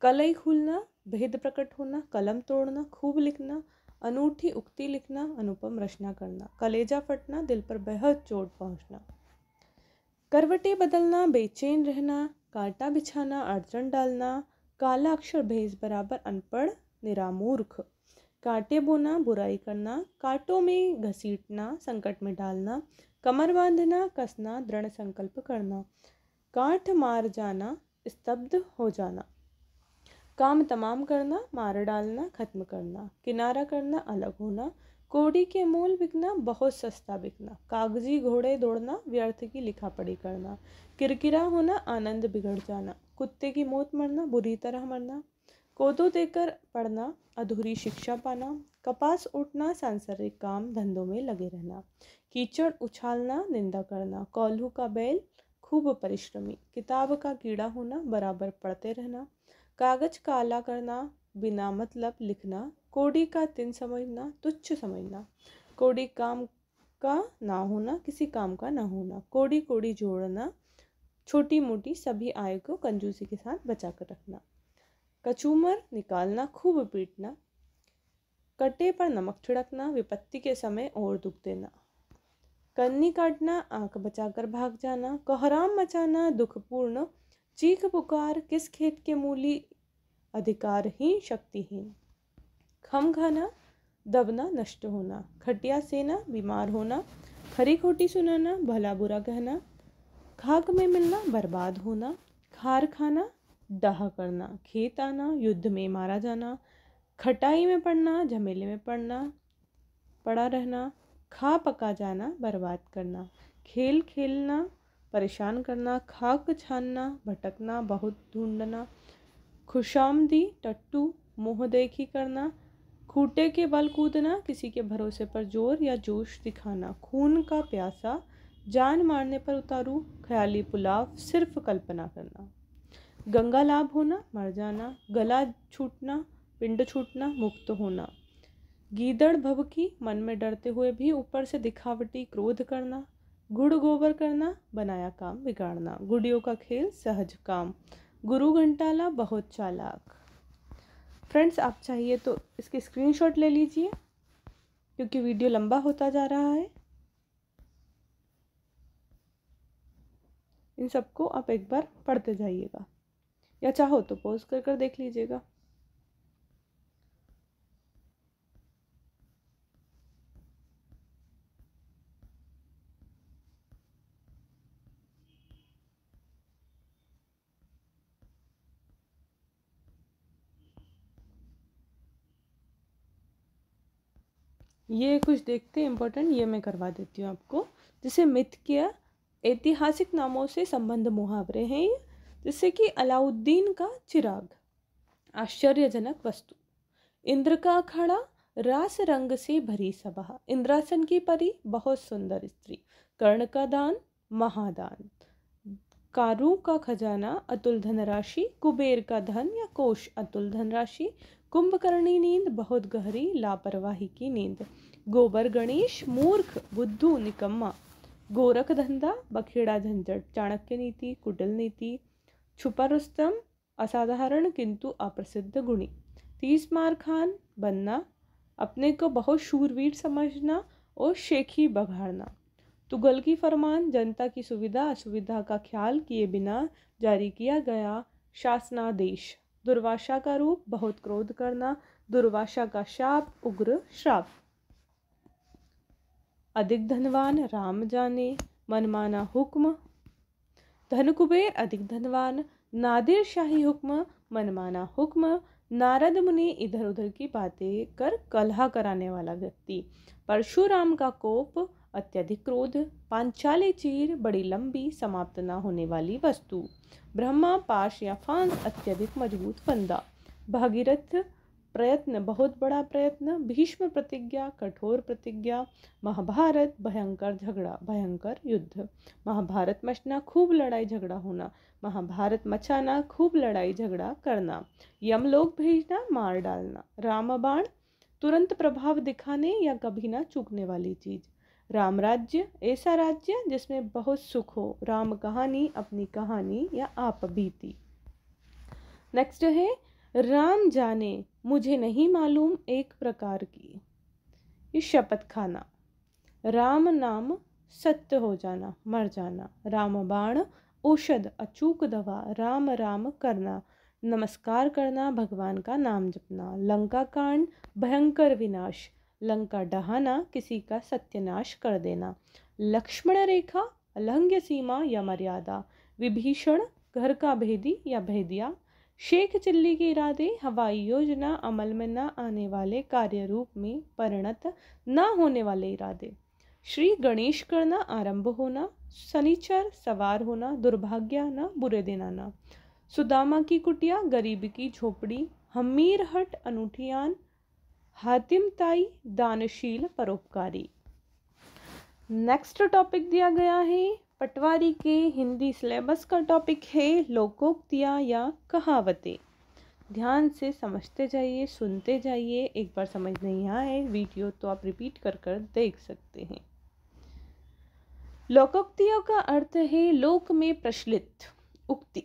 कलई खुलना भेद प्रकट होना कलम तोड़ना खूब लिखना अनूठी उक्ति लिखना अनुपम रचना करना कलेजा फटना दिल पर बेहद चोट पहुंचना करवटें बदलना बेचैन रहना कांटा बिछाना अड़चन डालना काला अक्षर भेज बराबर अनपढ़ निरामूर्ख कांटे बोना बुराई करना कांटों में घसीटना संकट में डालना कमर बांधना कसना दृढ़ संकल्प करना काठ मार जाना स्तब्ध हो जाना काम तमाम करना मार डालना खत्म करना किनारा करना अलग होना कोड़ी के मूल बिकना बहुत सस्ता बिकना कागजी घोड़े दौड़ना व्यर्थ की लिखा पढ़ी करना किरकिरा होना आनंद बिगड़ जाना कुत्ते की मौत मरना बुरी तरह मरना कोदो देकर पढ़ना अधूरी शिक्षा पाना कपास उठना सांसारिक काम धंधों में लगे रहना कीचड़ उछालना निंदा करना कोल्हू का बैल खूब परिश्रमी किताब का कीड़ा होना बराबर पढ़ते रहना कागज काला करना बिना मतलब लिखना कोड़ी का तिन समझना तुच्छ समझना कोड़ी काम का ना होना किसी काम का ना होना कोड़ी कोड़ी जोड़ना छोटी मोटी सभी आय को कंजूसी के साथ बचा कर रखना कचूमर निकालना खूब पीटना कटे पर नमक छिड़कना विपत्ति के समय और दुख देना कन्नी काटना आंख बचाकर भाग जाना कोहराम मचाना दुखपूर्ण चीख पुकार किस खेत के मूली अधिकारहीन शक्तिहीन खम खाना दबना नष्ट होना खटिया सेना बीमार होना खरी खोटी सुनाना भला बुरा कहना खाक में मिलना बर्बाद होना खार खाना दाह करना खेत आना युद्ध में मारा जाना खटाई में पड़ना झमेले में पड़ना पड़ा रहना खा पका जाना बर्बाद करना खेल खेलना परेशान करना खाक छानना भटकना बहुत ढूंढना खुशामदी टट्टू मुँह देखी करना खूटे के बल कूदना किसी के भरोसे पर जोर या जोश दिखाना खून का प्यासा जान मारने पर उतारू ख्याली पुलाव सिर्फ कल्पना करना गंगा लाभ होना मर जाना गला छूटना पिंड छूटना मुक्त होना गीदड़ भव की मन में डरते हुए भी ऊपर से दिखावटी क्रोध करना गुड़ गोबर करना बनाया काम बिगाड़ना गुड़ियों का खेल सहज काम गुरु घंटाला बहुत चालाक फ्रेंड्स आप चाहिए तो इसके स्क्रीनशॉट ले लीजिए क्योंकि वीडियो लंबा होता जा रहा है इन सबको आप एक बार पढ़ते जाइएगा या चाहो तो पोज कर कर देख लीजिएगा ये कुछ देखते हैं इम्पोर्टेंट ये मैं करवा देती हूँ आपको जैसे मिथ के ऐतिहासिक नामों से संबंध मुहावरे हैं ये जैसे कि अलाउद्दीन का चिराग आश्चर्यजनक वस्तु इंद्र का खड़ा रास रंग से भरी सभा इंद्रासन की परी बहुत सुंदर स्त्री कर्ण का दान महादान कारू का खजाना अतुल धनराशि कुबेर का धन या कोश अतुल धनराशि कुंभकर्णी नींद बहुत गहरी लापरवाही की नींद गोबर गणेश मूर्ख बुद्धू निकम्मा गोरख धंधा बखेड़ा झंझट चाणक्य नीति कुटिल नीति छुपा रुस्तम असाधारण किंतु अप्रसिद्ध गुणी तीस मार खान बनना अपने को बहुत शूरवीर समझना और शेखी बघाड़ना तुगल की फरमान जनता की सुविधा असुविधा का ख्याल किए बिना जारी किया गया शासनादेश दुर्वाशा का रूप बहुत क्रोध करना दुर्वाशा का शाप उग्र श्राप अधिक धनवान राम जाने मनमाना हुक्म धन कुबेर अधिक धनवान नादिर शाही हुक्म मनमाना हुक्म नारद मुनि इधर उधर की बातें कर कलह कराने वाला व्यक्ति परशुराम का कोप अत्यधिक क्रोध पांचाली चीर बड़ी लंबी समाप्त न होने वाली वस्तु ब्रह्मा पाश या फांस अत्यधिक मजबूत फंदा भागीरथ प्रयत्न बहुत बड़ा प्रयत्न भीष्म प्रतिज्ञा कठोर प्रतिज्ञा महाभारत भयंकर झगड़ा भयंकर युद्ध महाभारत मचना खूब लड़ाई झगड़ा होना महाभारत मचाना खूब लड़ाई झगड़ा करना यमलोक भेजना मार डालना रामबाण तुरंत प्रभाव दिखाने या कभी ना चूकने वाली चीज राम राज्य ऐसा राज्य जिसमें बहुत सुख हो राम कहानी अपनी कहानी या आप बीती नेक्स्ट है राम जाने मुझे नहीं मालूम एक प्रकार की ये शपथ खाना राम नाम सत्य हो जाना मर जाना राम बाण औषध अचूक दवा राम राम करना नमस्कार करना भगवान का नाम जपना लंका कांड भयंकर विनाश लंका डहाना किसी का सत्यनाश कर देना लक्ष्मण रेखा अलंग्य सीमा या मर्यादा विभीषण घर का भेदी या भेदिया शेख चिल्ली के इरादे हवाई योजना अमल में न आने वाले कार्य रूप में परिणत न होने वाले इरादे श्री गणेश करना आरंभ होना शनिचर सवार होना दुर्भाग्य न बुरे दिन आना सुदामा की कुटिया गरीब की झोपड़ी हमीर हट अनूठियान हातिम दानशील परोपकारी नेक्स्ट टॉपिक दिया गया है पटवारी के हिंदी सिलेबस का टॉपिक है लोकोक्तियाँ या कहावतें ध्यान से समझते जाइए सुनते जाइए एक बार समझ नहीं आए वीडियो तो आप रिपीट कर कर देख सकते हैं लोकोक्तियों का अर्थ है लोक में प्रचलित उक्ति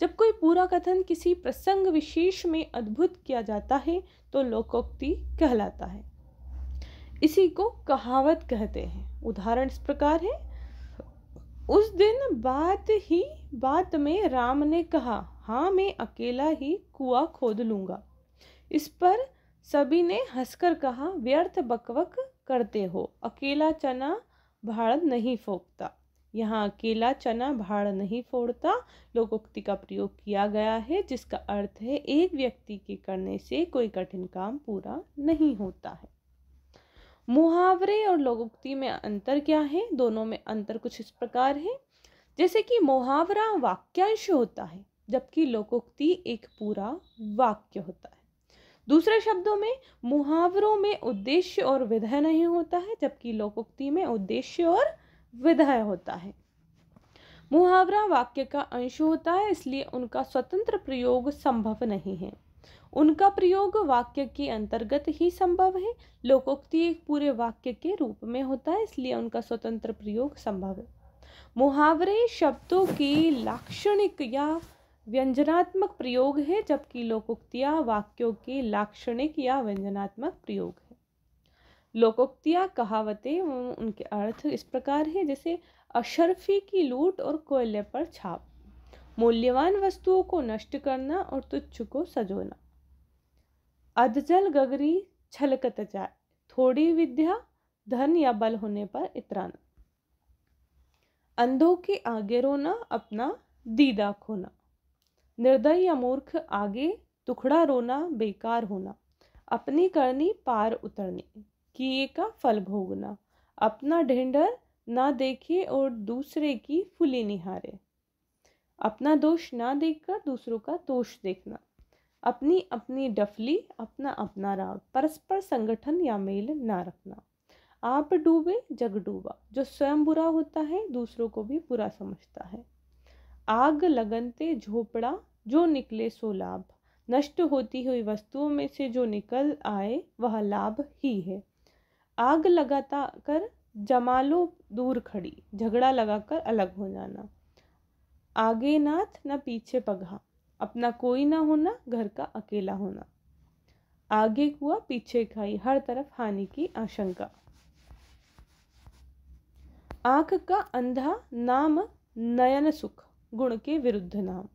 जब कोई पूरा कथन किसी प्रसंग विशेष में अद्भुत किया जाता है तो लोकोक्ति कहलाता है इसी को कहावत कहते हैं उदाहरण इस प्रकार है उस दिन बात ही बात में राम ने कहा हाँ मैं अकेला ही कुआ खोद लूंगा इस पर सभी ने हंसकर कहा व्यर्थ बकवक करते हो अकेला चना भाड़ नहीं फोकता यहाँ अकेला चना भाड़ नहीं फोड़ता लोकोक्ति का प्रयोग किया गया है जिसका अर्थ है एक व्यक्ति के करने से कोई कठिन काम पूरा नहीं होता है मुहावरे और लोकोक्ति में अंतर क्या है दोनों में अंतर कुछ इस प्रकार है जैसे कि मुहावरा वाक्यांश होता है जबकि लोकोक्ति एक पूरा वाक्य होता है दूसरे शब्दों में मुहावरों में उद्देश्य और विधेय नहीं होता है जबकि लोकोक्ति में उद्देश्य और विधेय होता है मुहावरा वाक्य का अंश होता है इसलिए उनका स्वतंत्र प्रयोग संभव नहीं है उनका प्रयोग वाक्य के अंतर्गत ही संभव है लोकोक्ति एक पूरे वाक्य के रूप में होता है इसलिए उनका स्वतंत्र प्रयोग संभव है मुहावरे शब्दों की लाक्षणिक या व्यंजनात्मक प्रयोग है जबकि लोकोक्तियाँ वाक्यों के लाक्षणिक या व्यंजनात्मक प्रयोग है लोकोक्तियाँ कहावतें उनके अर्थ इस प्रकार है जैसे अशर्फी की लूट और कोयले पर छाप मूल्यवान वस्तुओं को नष्ट करना और तुच्छ को सजोना अधजल गगरी छलकत जाए थोड़ी विद्या धन या बल होने पर इतराना अंधों के आगे रोना अपना दीदा खोना निर्दय या मूर्ख आगे टुकड़ा रोना बेकार होना अपनी करनी पार उतरनी किए का फल भोगना अपना ढेंडर ना देखे और दूसरे की फुली निहारे अपना दोष ना देखकर दूसरों का दोष देखना अपनी अपनी डफली अपना अपना राग परस्पर संगठन या मेल ना रखना आप डूबे जग डूबा जो स्वयं बुरा होता है दूसरों को भी बुरा समझता है आग लगनते झोपड़ा जो निकले सो लाभ नष्ट होती हुई वस्तुओं में से जो निकल आए वह लाभ ही है आग लगाता कर जमालो दूर खड़ी झगड़ा लगाकर अलग हो जाना आगे नाथ न ना पीछे पगहा अपना कोई ना होना घर का अकेला होना आगे कुआ पीछे खाई हर तरफ हानि की आशंका आंख का अंधा नाम नयन सुख गुण के विरुद्ध नाम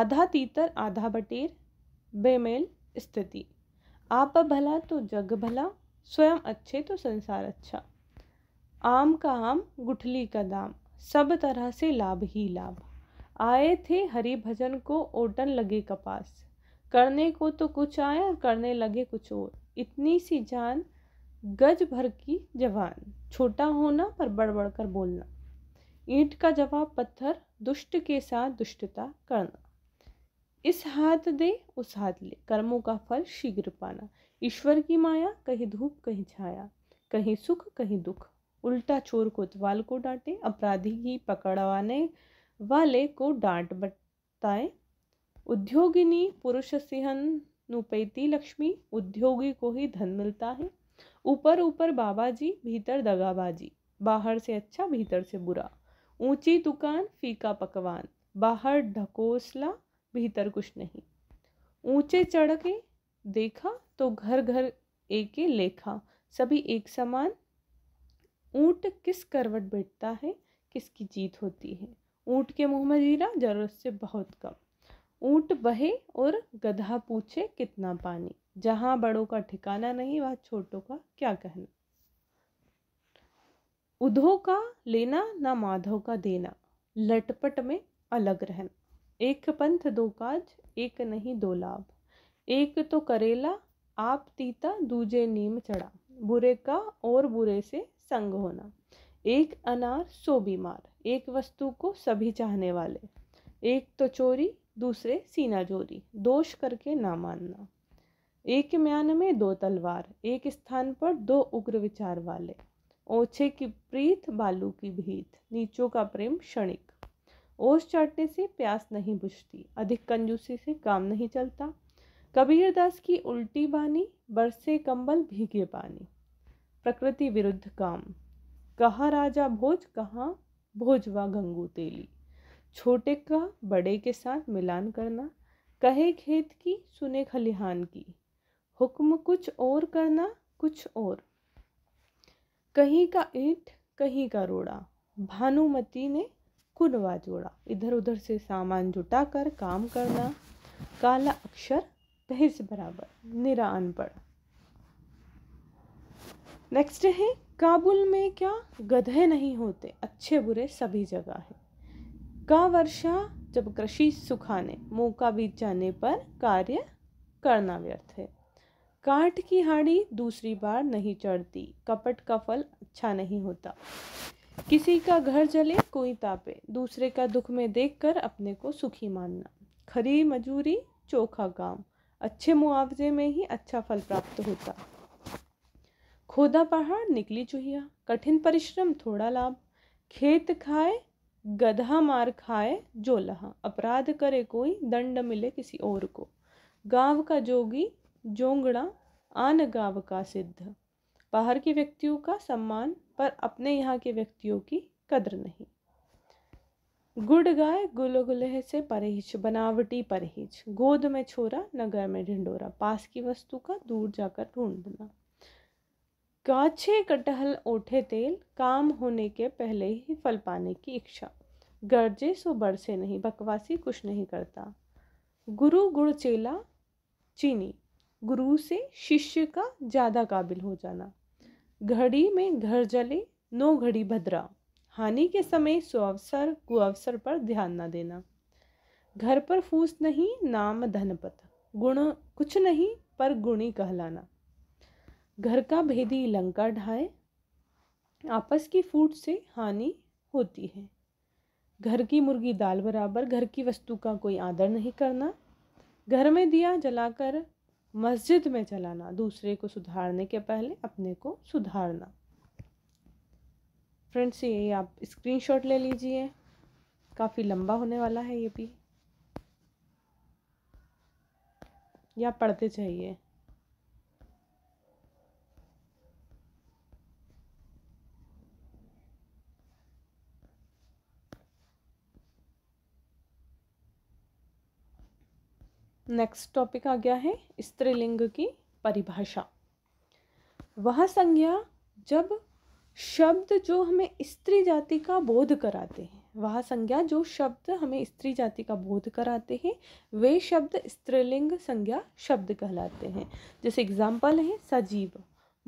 आधा तीतर आधा बटेर बेमेल स्थिति आप भला तो जग भला स्वयं अच्छे तो संसार अच्छा आम का आम गुठली का दाम सब तरह से लाभ ही लाभ आए थे हरि भजन को ओटन लगे कपास करने को तो कुछ आए और करने लगे कुछ और इतनी सी जान गज भर की जवान छोटा होना पर बड़बड़ कर बोलना ईंट का जवाब पत्थर दुष्ट के साथ दुष्टता करना इस हाथ दे उस हाथ ले कर्मों का फल शीघ्र पाना ईश्वर की माया कहीं धूप कहीं छाया कहीं सुख कहीं दुख उल्टा चोर कोतवाल को डांटे अपराधी की पकड़वाने वाले को डांट बताए उद्योगिनी पुरुष सिंहन नुपैती लक्ष्मी उद्योगी को ही धन मिलता है ऊपर ऊपर बाबा जी भीतर दगाबाजी बाहर से अच्छा भीतर से बुरा ऊंची दुकान फीका पकवान बाहर ढकोसला भीतर कुछ नहीं ऊंचे चढ़ के देखा तो घर घर एक लेखा सभी एक समान ऊंट किस करवट बैठता है किसकी जीत होती है ऊँट के मुंह में जीरा जरूरत से बहुत कम ऊंट बहे और गधा पूछे कितना पानी जहां बड़ों का ठिकाना नहीं वहां छोटों का क्या कहना उधो का लेना ना माधो का देना लटपट में अलग रहना एक पंथ दो काज एक नहीं दो लाभ एक तो करेला आप तीता दूजे नीम चढ़ा बुरे का और बुरे से संग होना एक अनार सो बीमार एक वस्तु को सभी चाहने वाले एक तो चोरी दूसरे सीना चोरी दोष करके ना मानना एक म्यान में दो तलवार एक स्थान पर दो उग्र विचार वाले ओछे की प्रीत बालू की भीत नीचों का प्रेम क्षणिक ओस चाटने से प्यास नहीं बुझती अधिक कंजूसी से काम नहीं चलता कबीरदास की उल्टी बानी बरसे कंबल भीगे पानी प्रकृति विरुद्ध काम कहाँ राजा भोज कहाँ भोजवा गंगू तेली छोटे का बड़े के साथ मिलान करना कहे खेत की सुने खलिहान की हुक्म कुछ और करना कुछ और कहीं का ईंट कहीं का रोड़ा भानुमती ने कुनवा जोड़ा इधर उधर से सामान जुटाकर काम करना काला अक्षर दहेज से बराबर निरा अनपढ़ नेक्स्ट है काबुल में क्या गधे नहीं होते अच्छे बुरे सभी जगह है का वर्षा जब कृषि सुखाने मौका बीत जाने पर कार्य करना व्यर्थ है काट की हाड़ी दूसरी बार नहीं चढ़ती कपट का फल अच्छा नहीं होता किसी का घर जले कोई तापे दूसरे का दुख में देखकर अपने को सुखी मानना खरी मजूरी चोखा काम अच्छे मुआवजे में ही अच्छा फल प्राप्त होता खोदा पहाड़ निकली चूहिया कठिन परिश्रम थोड़ा लाभ खेत खाए गधा मार खाए जो लहा अपराध करे कोई दंड मिले किसी और को गांव का जोगी जोंगड़ा आन गांव का सिद्ध बाहर के व्यक्तियों का सम्मान पर अपने यहाँ के व्यक्तियों की कदर नहीं गुड़ गाय गुलो गुलह से परहिज बनावटी परहिज गोद में छोरा नगर में ढिंडोरा पास की वस्तु का दूर जाकर ढूंढना गाछे कटहल ओठे तेल काम होने के पहले ही फल पाने की इच्छा गर्जे सो बरसे नहीं बकवासी कुछ नहीं करता गुरु गुड़ चेला चीनी गुरु से शिष्य का ज़्यादा काबिल हो जाना घड़ी में घर जले नो घड़ी भद्रा हानि के समय सुअवसर कुअवसर पर ध्यान न देना घर पर फूस नहीं नाम धनपत गुण कुछ नहीं पर गुणी कहलाना घर का भेदी लंका ढाए आपस की फूट से हानि होती है घर की मुर्गी दाल बराबर घर की वस्तु का कोई आदर नहीं करना घर में दिया जलाकर मस्जिद में चलाना दूसरे को सुधारने के पहले अपने को सुधारना फ्रेंड्स ये आप स्क्रीनशॉट ले लीजिए काफ़ी लंबा होने वाला है ये भी या पढ़ते चाहिए नेक्स्ट टॉपिक आ गया है स्त्रीलिंग की परिभाषा वह संज्ञा जब शब्द जो हमें स्त्री जाति का बोध कराते हैं वह संज्ञा जो शब्द हमें स्त्री जाति का बोध कराते हैं वे शब्द स्त्रीलिंग संज्ञा शब्द कहलाते हैं जैसे एग्जाम्पल हैं सजीव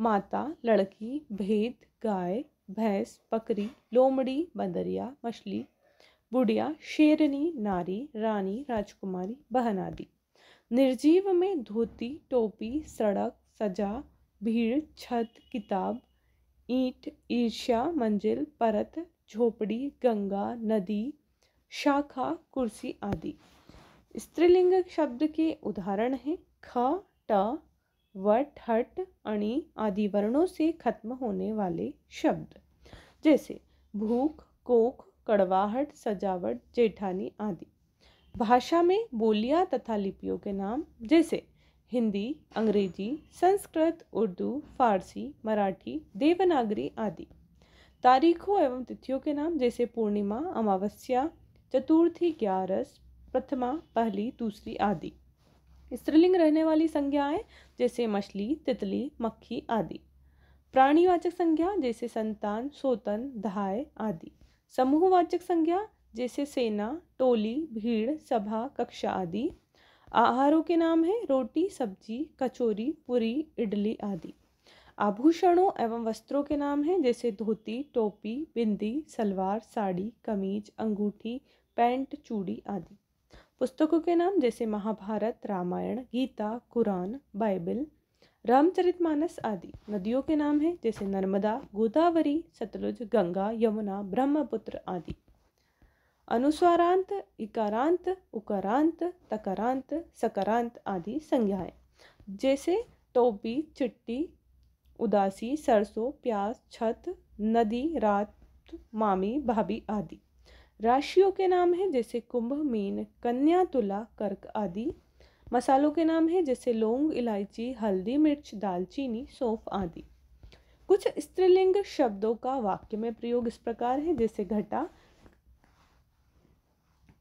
माता लड़की भेद गाय भैंस बकरी लोमड़ी बंदरिया मछली बुढ़िया शेरनी नारी रानी राजकुमारी बहन आदि निर्जीव में धोती टोपी सड़क सजा भीड़ छत किताब ईट ईर्ष्या मंजिल परत झोपड़ी गंगा नदी शाखा कुर्सी आदि स्त्रीलिंग शब्द के उदाहरण हैं ख ट वट हट अणि आदि वर्णों से खत्म होने वाले शब्द जैसे भूख कोख कड़वाहट सजावट जेठानी आदि भाषा में बोलियां तथा लिपियों के नाम जैसे हिंदी अंग्रेजी संस्कृत उर्दू फारसी मराठी देवनागरी आदि तारीखों एवं तिथियों के नाम जैसे पूर्णिमा अमावस्या चतुर्थी ग्यारस प्रथमा पहली दूसरी आदि स्त्रीलिंग रहने वाली संज्ञाएं जैसे मछली तितली मक्खी आदि प्राणीवाचक संज्ञा जैसे संतान सोतन धाय आदि समूहवाचक संज्ञा जैसे सेना टोली भीड़ सभा कक्षा आदि आहारों के नाम हैं रोटी सब्जी कचौरी पूरी इडली आदि आभूषणों एवं वस्त्रों के नाम हैं जैसे धोती टोपी बिंदी सलवार साड़ी कमीज अंगूठी पैंट चूड़ी आदि पुस्तकों के नाम जैसे महाभारत रामायण गीता कुरान बाइबल रामचरितमानस आदि नदियों के नाम हैं जैसे नर्मदा गोदावरी सतलुज गंगा यमुना ब्रह्मपुत्र आदि अनुस्वारांत इकारांत उकारांत तकारांत सकारांत आदि संज्ञाएं जैसे टोपी चिट्टी उदासी सरसों प्यास छत नदी रात मामी भाभी आदि राशियों के नाम हैं जैसे कुंभ मीन कन्या तुला कर्क आदि मसालों के नाम हैं जैसे लौंग इलायची हल्दी मिर्च दालचीनी सौंफ आदि कुछ स्त्रीलिंग शब्दों का वाक्य में प्रयोग इस प्रकार है जैसे घटा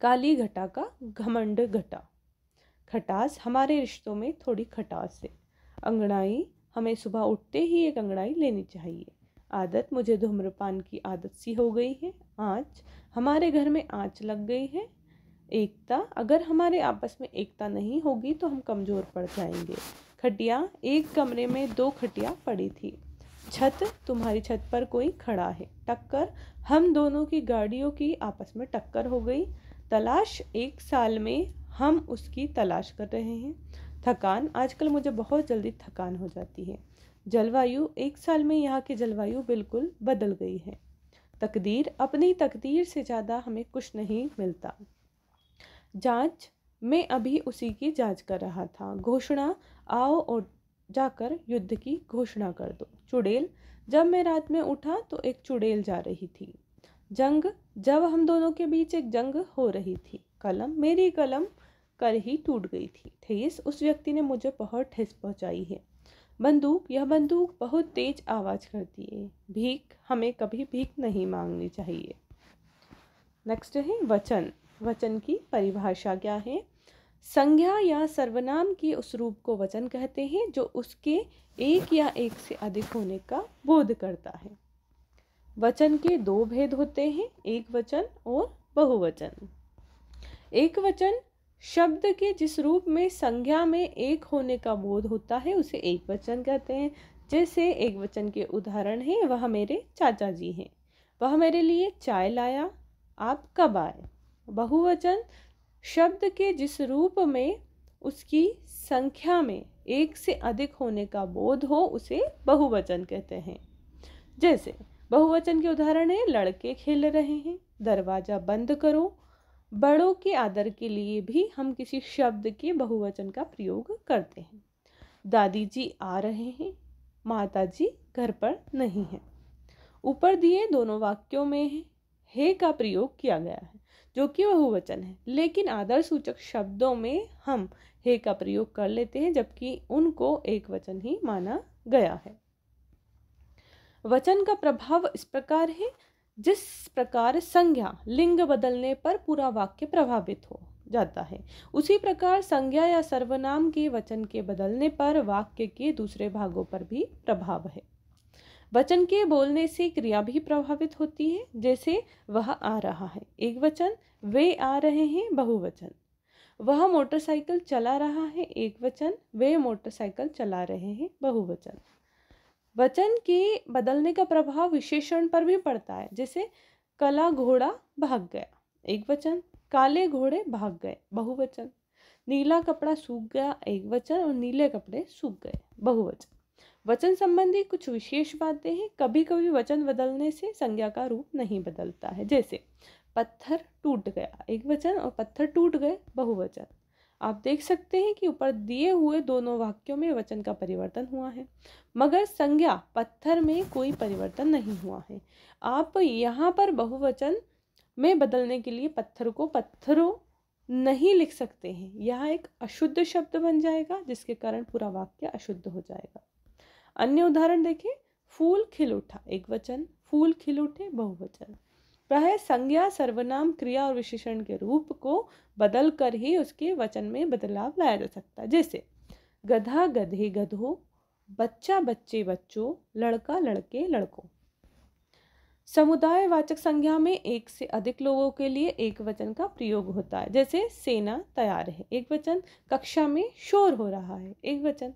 काली घटा का घमंड घटा खटास हमारे रिश्तों में थोड़ी खटास है अंगड़ाई हमें सुबह उठते ही एक अंगड़ाई लेनी चाहिए आदत मुझे धूम्रपान की आदत सी हो गई है आँच हमारे घर में आँच लग गई है एकता अगर हमारे आपस में एकता नहीं होगी तो हम कमज़ोर पड़ जाएंगे खटिया एक कमरे में दो खटिया पड़ी थी छत तुम्हारी छत पर कोई खड़ा है टक्कर हम दोनों की गाड़ियों की आपस में टक्कर हो गई तलाश एक साल में हम उसकी तलाश कर रहे हैं थकान आजकल मुझे बहुत जल्दी थकान हो जाती है जलवायु एक साल में यहाँ की जलवायु बिल्कुल बदल गई है तकदीर अपनी तकदीर से ज़्यादा हमें कुछ नहीं मिलता जांच मैं अभी उसी की जांच कर रहा था घोषणा आओ और जाकर युद्ध की घोषणा कर दो चुड़ैल जब मैं रात में उठा तो एक चुड़ैल जा रही थी जंग जब हम दोनों के बीच एक जंग हो रही थी कलम मेरी कलम कर ही टूट गई थी ठेस उस व्यक्ति ने मुझे बहुत ठेस पहुंचाई है बंदूक यह बंदूक बहुत तेज आवाज़ करती है भीख हमें कभी भीख नहीं मांगनी चाहिए नेक्स्ट है वचन वचन की परिभाषा क्या है संज्ञा या सर्वनाम के उस रूप को वचन कहते हैं जो उसके एक या एक से अधिक होने का बोध करता है वचन के दो भेद होते हैं एक वचन और बहुवचन एक वचन शब्द के जिस रूप में संज्ञा में एक होने का बोध होता है उसे एक वचन कहते हैं जैसे एक वचन के उदाहरण हैं वह मेरे चाचा जी हैं वह मेरे लिए चाय लाया आप कब आए बहुवचन शब्द के जिस रूप में उसकी संख्या में एक से अधिक होने का बोध हो उसे बहुवचन कहते हैं जैसे बहुवचन के उदाहरण है लड़के खेल रहे हैं दरवाज़ा बंद करो बड़ों के आदर के लिए भी हम किसी शब्द के बहुवचन का प्रयोग करते हैं दादी जी आ रहे हैं माता जी घर पर नहीं है ऊपर दिए दोनों वाक्यों में है, हे का प्रयोग किया गया है जो कि बहुवचन है लेकिन आदर सूचक शब्दों में हम हे का प्रयोग कर लेते हैं जबकि उनको एक वचन ही माना गया है वचन का प्रभाव इस प्रकार है जिस प्रकार संज्ञा लिंग बदलने पर पूरा वाक्य प्रभावित हो जाता है उसी प्रकार संज्ञा या सर्वनाम के वचन के बदलने पर वाक्य के दूसरे भागों पर भी प्रभाव है वचन के बोलने से क्रिया भी प्रभावित होती है जैसे वह आ रहा है एक वचन वे आ रहे हैं बहुवचन वह मोटरसाइकिल चला रहा है एक वचन वे मोटरसाइकिल चला रहे हैं बहुवचन वचन के बदलने का प्रभाव विशेषण पर भी पड़ता है जैसे कला घोड़ा भाग गया एक वचन काले घोड़े भाग गए बहुवचन नीला कपड़ा सूख गया एक वचन और नीले कपड़े सूख गए बहुवचन वचन संबंधी कुछ विशेष बातें हैं कभी कभी वचन बदलने से संज्ञा का रूप नहीं बदलता है जैसे पत्थर टूट गया एक वचन और पत्थर टूट गए बहुवचन आप देख सकते हैं कि ऊपर दिए हुए दोनों वाक्यों में वचन का परिवर्तन हुआ है मगर संज्ञा पत्थर में कोई परिवर्तन नहीं हुआ है आप यहाँ पर बहुवचन में बदलने के लिए पत्थर को पत्थरों नहीं लिख सकते हैं यह एक अशुद्ध शब्द बन जाएगा जिसके कारण पूरा वाक्य अशुद्ध हो जाएगा अन्य उदाहरण देखें फूल खिल उठा एक वचन फूल खिल उठे बहुवचन वह संज्ञा सर्वनाम क्रिया और विशेषण के रूप को बदल कर ही उसके वचन में बदलाव लाया जा सकता है जैसे गधा गधे गधो बच्चा बच्चे बच्चों लड़का लड़के लड़कों वाचक संज्ञा में एक से अधिक लोगों के लिए एक वचन का प्रयोग होता है जैसे सेना तैयार है एक वचन कक्षा में शोर हो रहा है एक वचन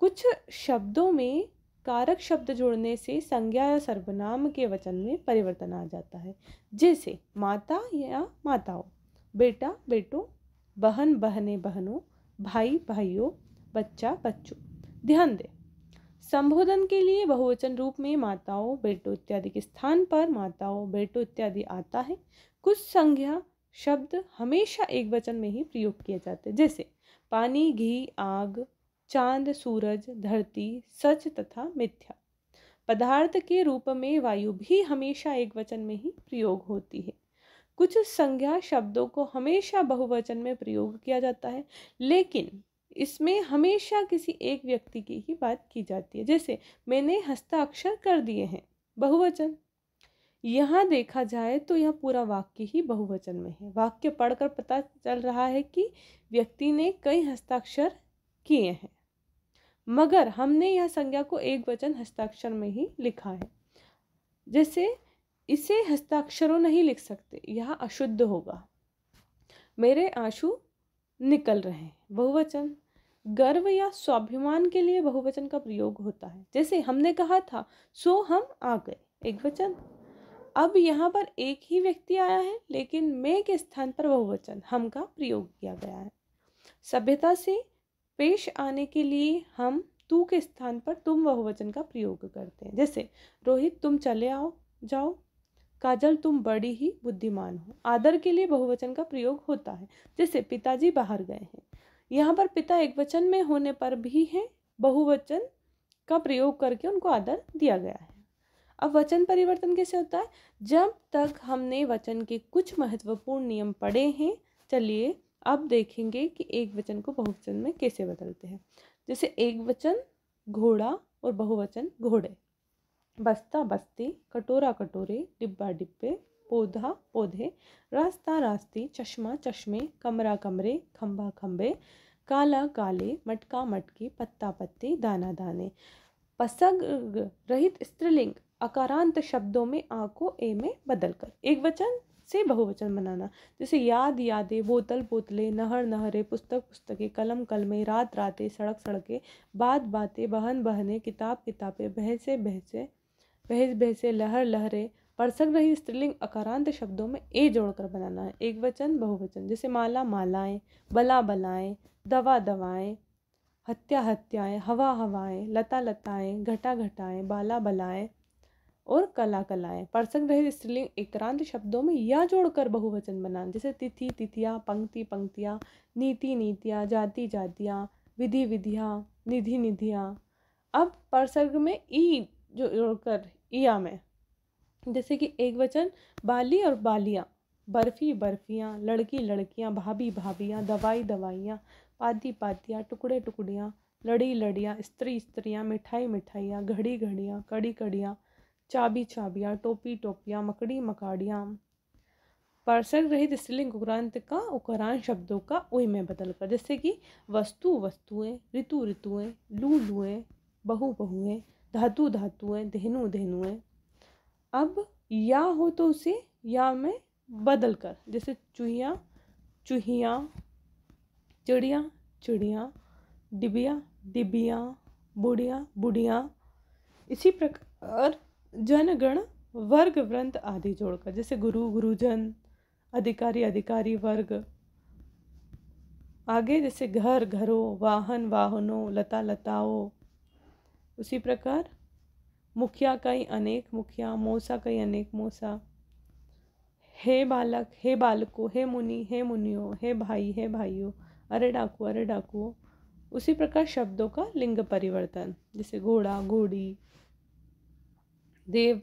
कुछ शब्दों में कारक शब्द जोड़ने से संज्ञा या सर्वनाम के वचन में परिवर्तन आ जाता है जैसे माता या माताओं बेटा बेटों बहन बहने बहनों भाई भाइयों बच्चा बच्चों ध्यान दें संबोधन के लिए बहुवचन रूप में माताओं बेटों इत्यादि के स्थान पर माताओं बेटों इत्यादि आता है कुछ संज्ञा शब्द हमेशा एक वचन में ही प्रयोग किए जाते हैं जैसे पानी घी आग चांद सूरज धरती सच तथा मिथ्या पदार्थ के रूप में वायु भी हमेशा एक वचन में ही प्रयोग होती है कुछ संज्ञा शब्दों को हमेशा बहुवचन में प्रयोग किया जाता है लेकिन इसमें हमेशा किसी एक व्यक्ति की ही बात की जाती है जैसे मैंने हस्ताक्षर कर दिए हैं बहुवचन यहाँ देखा जाए तो यह पूरा वाक्य ही बहुवचन में है वाक्य पढ़कर पता चल रहा है कि व्यक्ति ने कई हस्ताक्षर किए हैं मगर हमने यह संज्ञा को एक वचन हस्ताक्षर में ही लिखा है जैसे इसे हस्ताक्षरों नहीं लिख सकते यह अशुद्ध होगा मेरे आंसू निकल रहे हैं बहुवचन गर्व या स्वाभिमान के लिए बहुवचन का प्रयोग होता है जैसे हमने कहा था सो हम आ गए एक वचन अब यहाँ पर एक ही व्यक्ति आया है लेकिन मैं के स्थान पर बहुवचन हम का प्रयोग किया गया है सभ्यता से पेश आने के लिए हम तू के स्थान पर तुम बहुवचन का प्रयोग करते हैं जैसे रोहित तुम चले आओ जाओ काजल तुम बड़ी ही बुद्धिमान हो आदर के लिए बहुवचन का प्रयोग होता है जैसे पिताजी बाहर गए हैं यहाँ पर पिता एक वचन में होने पर भी हैं बहुवचन का प्रयोग करके उनको आदर दिया गया है अब वचन परिवर्तन कैसे होता है जब तक हमने वचन के कुछ महत्वपूर्ण नियम पढ़े हैं चलिए अब देखेंगे कि एक वचन को बहुवचन में कैसे बदलते हैं जैसे एक वचन घोड़ा और बहुवचन घोड़े बस्ता बस्ती कटोरा कटोरे डिब्बा डिब्बे पौधा पौधे रास्ता रास्ते चश्मा चश्मे कमरा कमरे खम्बा खम्बे काला काले मटका मटकी पत्ता पत्ती दाना दाने पसग रहित स्त्रीलिंग अकारांत शब्दों में आ को ए में बदलकर एक वचन से बहुवचन बनाना जैसे याद यादें बोतल बोतले नहर नहरे पुस्तक पुस्तकें कलम कलमें रात रातें सड़क सड़कें बात बातें बहन बहने किताब किताबें बहसे बहसे बहस बहसे लहर लहरे परसक रही स्त्रीलिंग अकारांत शब्दों में ए जोड़कर बनाना है एक वचन बहुवचन जैसे माला मालाएं बला बलाएं दवा दवाएं हत्या हत्याएं हवा हवाएं लता लताएं घटा घटाएं बाला बलाएं और कला कलाएं परसक रहित स्त्रीलिंग एकरांत शब्दों में या जोड़कर बहुवचन बनाना जैसे तिथि तिथियाँ पंक्ति पंक्तियाँ नीति नीतियाँ जाति जातियाँ विधि विधियाँ निधि निधियाँ अब परसर्ग में ई जो जोड़कर ईया में जैसे कि एक वचन बाली और बालियाँ बर्फी बर्फियाँ लड़की लड़कियाँ भाभी भाभियाँ दवाई दवाइयाँ पाती पातियाँ टुकड़े टुकड़ियाँ लड़ी लड़ियाँ स्त्री स्त्रियाँ मिठाई मिठाइयाँ घड़ी घड़ियाँ कड़ी कड़ियाँ चाबी चाबियाँ टोपी टोपियाँ मकड़ी मकाड़ियाँ पार्सल रहित स्त्रीलिंग उक्रांत का उकरान शब्दों का उय में बदल कर जैसे कि वस्तु वस्तुएं ऋतु ऋतुएं लू लुएं बहु बहुएं धातु धातुएं धेनु देहनुएं अब या हो तो उसे या में बदल कर जैसे चूहिया चूहिया चिड़िया चिड़िया डिबिया डिबिया बुढ़िया बुढ़िया इसी प्रकार जनगण वर्ग व्रंत आदि जोड़कर जैसे गुरु गुरुजन अधिकारी अधिकारी वर्ग आगे जैसे घर घरों वाहन वाहनों लता लताओं उसी प्रकार मुखिया कई अनेक मुखिया मोसा कई अनेक मोसा हे बालक हे बालको हे मुनि हे मुनियो हे भाई हे भाइयों अरे डाकू अरे डाकू उसी प्रकार शब्दों का लिंग परिवर्तन जैसे घोड़ा घोड़ी देव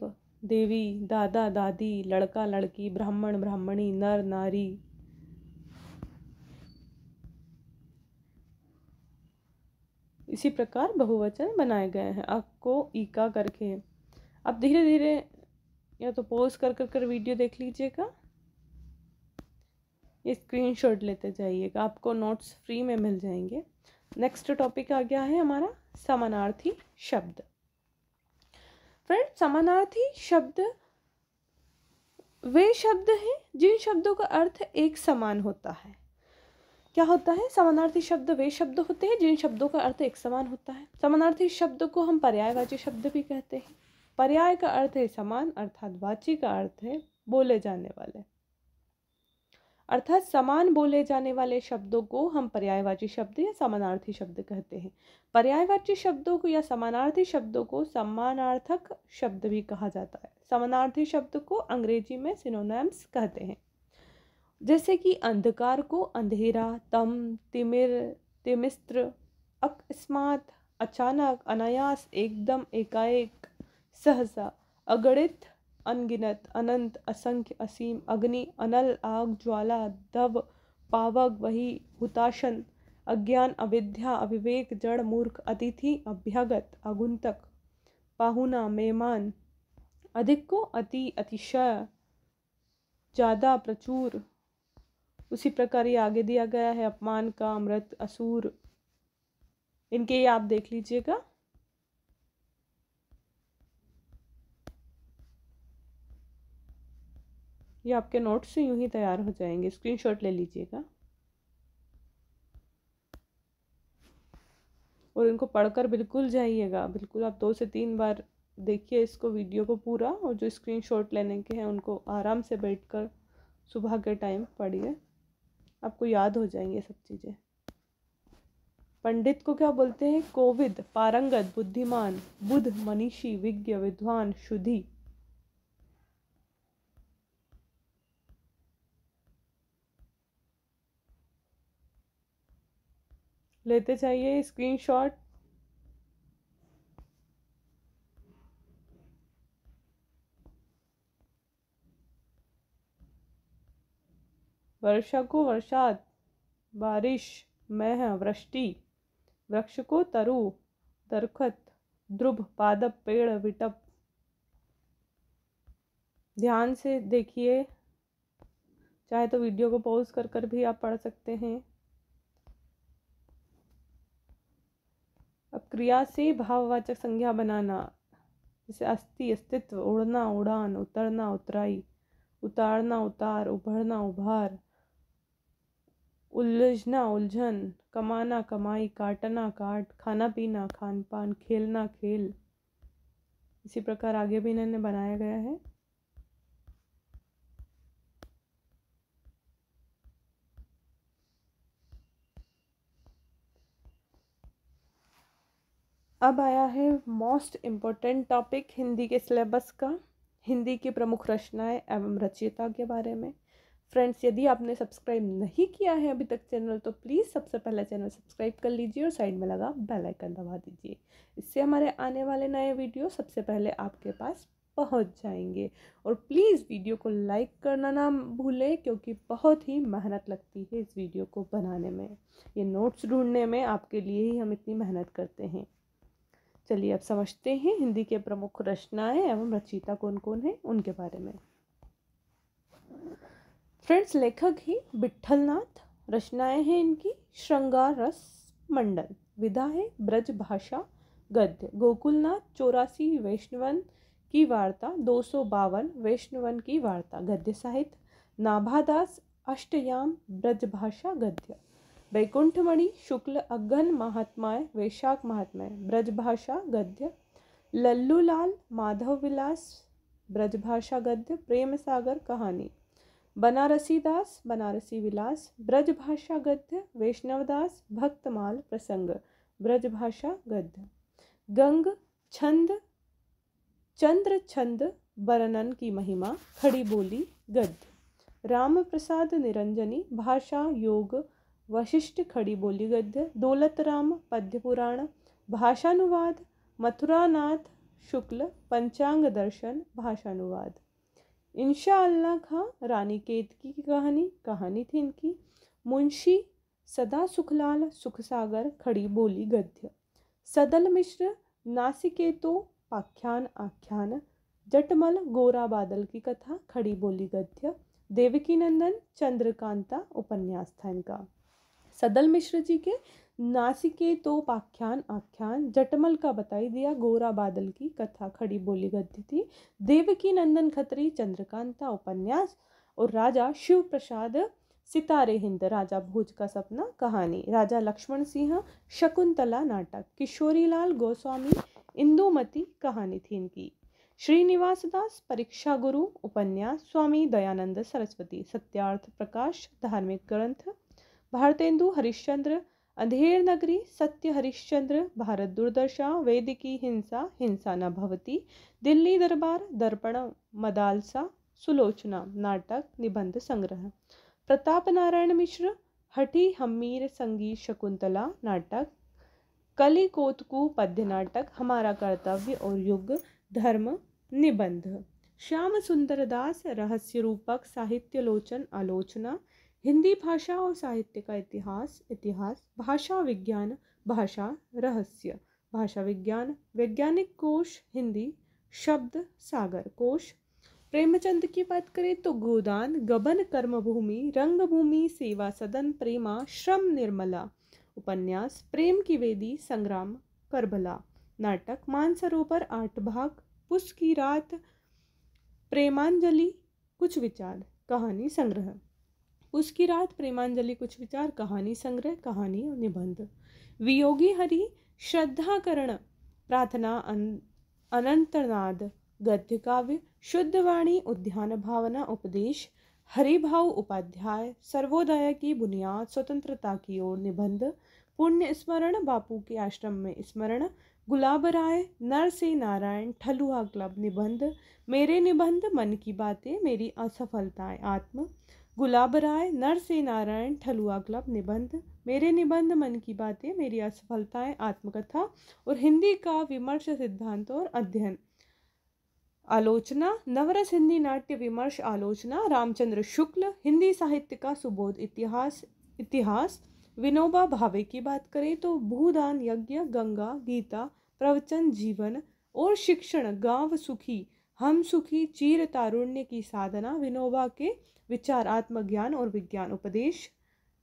देवी दादा दादी लड़का लड़की ब्राह्मण ब्राह्मणी नर नारी इसी प्रकार बहुवचन बनाए गए हैं आपको ईका करके अब धीरे धीरे या तो पोज कर कर कर वीडियो देख लीजिएगा ये स्क्रीनशॉट लेते जाइएगा आपको नोट्स फ्री में मिल जाएंगे नेक्स्ट टॉपिक आ गया है हमारा समानार्थी शब्द फ्रेंड समानार्थी शब्द वे शब्द हैं जिन शब्दों का अर्थ एक समान होता है क्या होता है समानार्थी शब्द वे शब्द होते हैं जिन शब्दों का अर्थ एक समान होता है समानार्थी शब्द को हम पर्यायवाची शब्द भी कहते हैं पर्याय का अर्थ है समान अर्थात वाची का अर्थ है बोले जाने वाले अर्थात समान बोले जाने वाले शब्दों को हम पर्यायवाची शब्द या समानार्थी शब्द कहते हैं पर्यायवाची शब्दों को या समानार्थी शब्दों को समानार्थक शब्द भी कहा जाता है समानार्थी शब्द को अंग्रेजी में सिनोनैम्स कहते हैं जैसे कि अंधकार को अंधेरा तम तिमिर तिमिस्त्र अकस्मात अचानक अनायास एकदम एकाएक सहसा अगणित अनगिनत अनंत असंख्य असीम अग्नि अनल आग ज्वाला दव पावक वही हुताशन अज्ञान अविद्या अविवेक जड़ मूर्ख अतिथि अभ्यागत अगुंतक पाहुना मेहमान अधिक को अति अतिशय ज़्यादा प्रचुर उसी प्रकार ये आगे दिया गया है अपमान का अमृत असूर इनके ये आप देख लीजिएगा ये आपके नोट्स से यूं ही तैयार हो जाएंगे स्क्रीनशॉट ले लीजिएगा और इनको पढ़कर बिल्कुल जाइएगा बिल्कुल आप दो से तीन बार देखिए इसको वीडियो को पूरा और जो स्क्रीनशॉट लेने के हैं उनको आराम से बैठकर सुबह के टाइम पढ़िए आपको याद हो जाएंगे सब चीज़ें पंडित को क्या बोलते हैं कोविद पारंगत बुद्धिमान बुद्ध मनीषी विज्ञ विद्वान शुद्धि लेते जाइए स्क्रीनशॉट वर्षा को वर्षात बारिश मैं वृष्टि वृक्ष को तरु दरखत ध्रुव पादप पेड़ विटप ध्यान से देखिए चाहे तो वीडियो को पॉज कर कर भी आप पढ़ सकते हैं क्रिया से भाववाचक संज्ञा बनाना जैसे अस्थि अस्तित्व उड़ना उड़ान उतरना उतराई उतारना उतार उभरना उभार उलझना उलझन कमाना कमाई काटना काट खाना पीना खान पान खेलना खेल इसी प्रकार आगे भी इन्हें बनाया गया है अब आया है मोस्ट इम्पॉर्टेंट टॉपिक हिंदी के सिलेबस का हिंदी की प्रमुख रचनाएं एवं रचयिता के बारे में फ्रेंड्स यदि आपने सब्सक्राइब नहीं किया है अभी तक चैनल तो प्लीज़ सबसे पहले चैनल सब्सक्राइब कर लीजिए और साइड में लगा बेल आइकन दबा दीजिए इससे हमारे आने वाले नए वीडियो सबसे पहले आपके पास पहुंच जाएंगे और प्लीज़ वीडियो को लाइक करना ना भूलें क्योंकि बहुत ही मेहनत लगती है इस वीडियो को बनाने में ये नोट्स ढूंढने में आपके लिए ही हम इतनी मेहनत करते हैं चलिए अब समझते हैं हिंदी के प्रमुख रचनाएं एवं रचयिता कौन कौन है उनके बारे में फ्रेंड्स लेखक ही बिट्ठलनाथ रचनाएं हैं इनकी श्रृंगार रस मंडल विधा है ब्रज भाषा गद्य गोकुलनाथ चौरासी वैष्णवन की वार्ता दो सौ बावन वैष्णवन की वार्ता गद्य साहित्य नाभादास अष्टयाम ब्रजभाषा गद्य वैकुंठमणि शुक्ल अगन महात्माय वैशाख महात्माय ब्रजभाषा गद्य लल्लूलाल माधव विलास ब्रजभाषा गद्य प्रेम सागर कहानी बनारसी दास बनारसी विलास ब्रजभाषा गद्य वैष्णवदास भक्तमाल प्रसंग ब्रजभाषा गद्य गंग छंद चंद्र छंद वर्णन की महिमा खड़ी बोली गद्य राम प्रसाद निरंजनी भाषा योग वशिष्ठ खड़ी बोली गद्य दौलत पद्य पद्यपुराण भाषानुवाद मथुरानाथ शुक्ल पंचांग दर्शन भाषानुवाद इंशा अल्लाह खां रानी केतकी की कहानी कहानी थी इनकी मुंशी सदा सुखलाल सुख सागर खड़ी बोली गद्य सदल मिश्र नासिकेतो आख्यान आख्यान जटमल गोरा बादल की कथा खड़ी बोली गद्य देवकी नंदन चंद्रकांता उपन्यास था इनका सदल मिश्र जी के नासिके तो पाख्यान आख्यान जटमल का बताई दिया गोरा बादल की कथा खड़ी बोली गद्दी थी देवकी नंदन खत्री चंद्रकांता उपन्यास और राजा शिव प्रसाद सितारे हिंद राजा भोज का सपना कहानी राजा लक्ष्मण सिंह शकुंतला नाटक किशोरीलाल गोस्वामी इंदुमती कहानी थी इनकी श्रीनिवास दास परीक्षा गुरु उपन्यास स्वामी दयानंद सरस्वती सत्यार्थ प्रकाश धार्मिक ग्रंथ भारतेंदु हरिश्चंद्र अंधेर नगरी सत्य हरिश्चंद्र भारत दुर्दशा वेदिकी हिंसा हिंसा न भवती दिल्ली दरबार दर्पण मदालसा सुलोचना नाटक निबंध संग्रह प्रताप नारायण मिश्र हठी हमीर संगीत शकुंतला नाटक कली कोतकू पद्य नाटक हमारा कर्तव्य और युग धर्म निबंध श्याम सुंदर दास रहस्य रूपक साहित्य लोचन आलोचना हिंदी भाषा और साहित्य का इतिहास इतिहास भाषा विज्ञान भाषा रहस्य भाषा विज्ञान वैज्ञानिक कोश हिंदी शब्द सागर कोश प्रेमचंद की बात करें तो गोदान गबन कर्मभूमि रंगभूमि सेवा सदन प्रेमा श्रम निर्मला उपन्यास प्रेम की वेदी संग्राम करबला नाटक मानसरोवर आठ भाग पुष्प की रात प्रेमांजलि कुछ विचार कहानी संग्रह उसकी रात प्रेमांजलि कुछ विचार कहानी संग्रह कहानी और निबंध वियोगी हरि करण प्रार्थना अनंतनाद गद्य काव्य शुद्ध वाणी उद्यान भावना उपदेश हरिभाव उपाध्याय सर्वोदय की बुनियाद स्वतंत्रता की ओर निबंध पुण्य स्मरण बापू के आश्रम में स्मरण गुलाब राय नर से नारायण ठलुआ क्लब निबंध मेरे निबंध मन की बातें मेरी असफलताएं आत्म गुलाब राय नरसे नारायण ठलुआ क्लब निबंध मेरे निबंध मन की बातें मेरी असफलताएं आत्मकथा और हिंदी का विमर्श सिद्धांत और अध्ययन आलोचना नवरस हिंदी नाट्य विमर्श आलोचना रामचंद्र शुक्ल हिंदी साहित्य का सुबोध इतिहास इतिहास विनोबा भावे की बात करें तो भूदान यज्ञ गंगा गीता प्रवचन जीवन और शिक्षण गांव सुखी हम सुखी चीर तारुण्य की साधना विनोबा के विचार आत्मज्ञान और विज्ञान उपदेश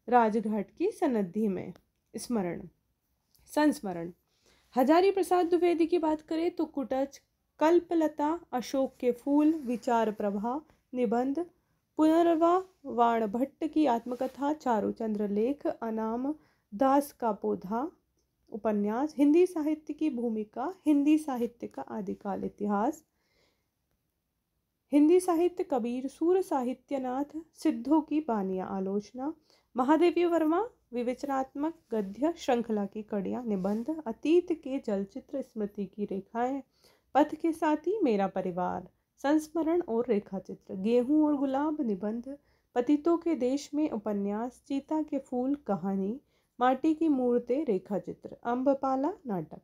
राजघाट की सनद्धि में स्मरण संस्मरण हजारी प्रसाद द्विवेदी की बात करें तो कुटच कल्पलता अशोक के फूल विचार प्रभा निबंध पुनर्वा वाण भट्ट की आत्मकथा चारू चंद्र लेख अनाम दास का पौधा उपन्यास हिंदी साहित्य की भूमिका हिंदी साहित्य का आदिकाल इतिहास हिंदी साहित्य कबीर सूर साहित्यनाथ सिद्धों की बानिया आलोचना महादेवी वर्मा विवेचनात्मक गद्य श्रृंखला की कड़ियाँ निबंध अतीत के जलचित्र स्मृति की रेखाएं पथ के साथी मेरा परिवार संस्मरण और रेखा चित्र गेहूं और गुलाब निबंध पतितों के देश में उपन्यास चीता के फूल कहानी माटी की मूर्तें रेखा चित्र अम्बपाला नाटक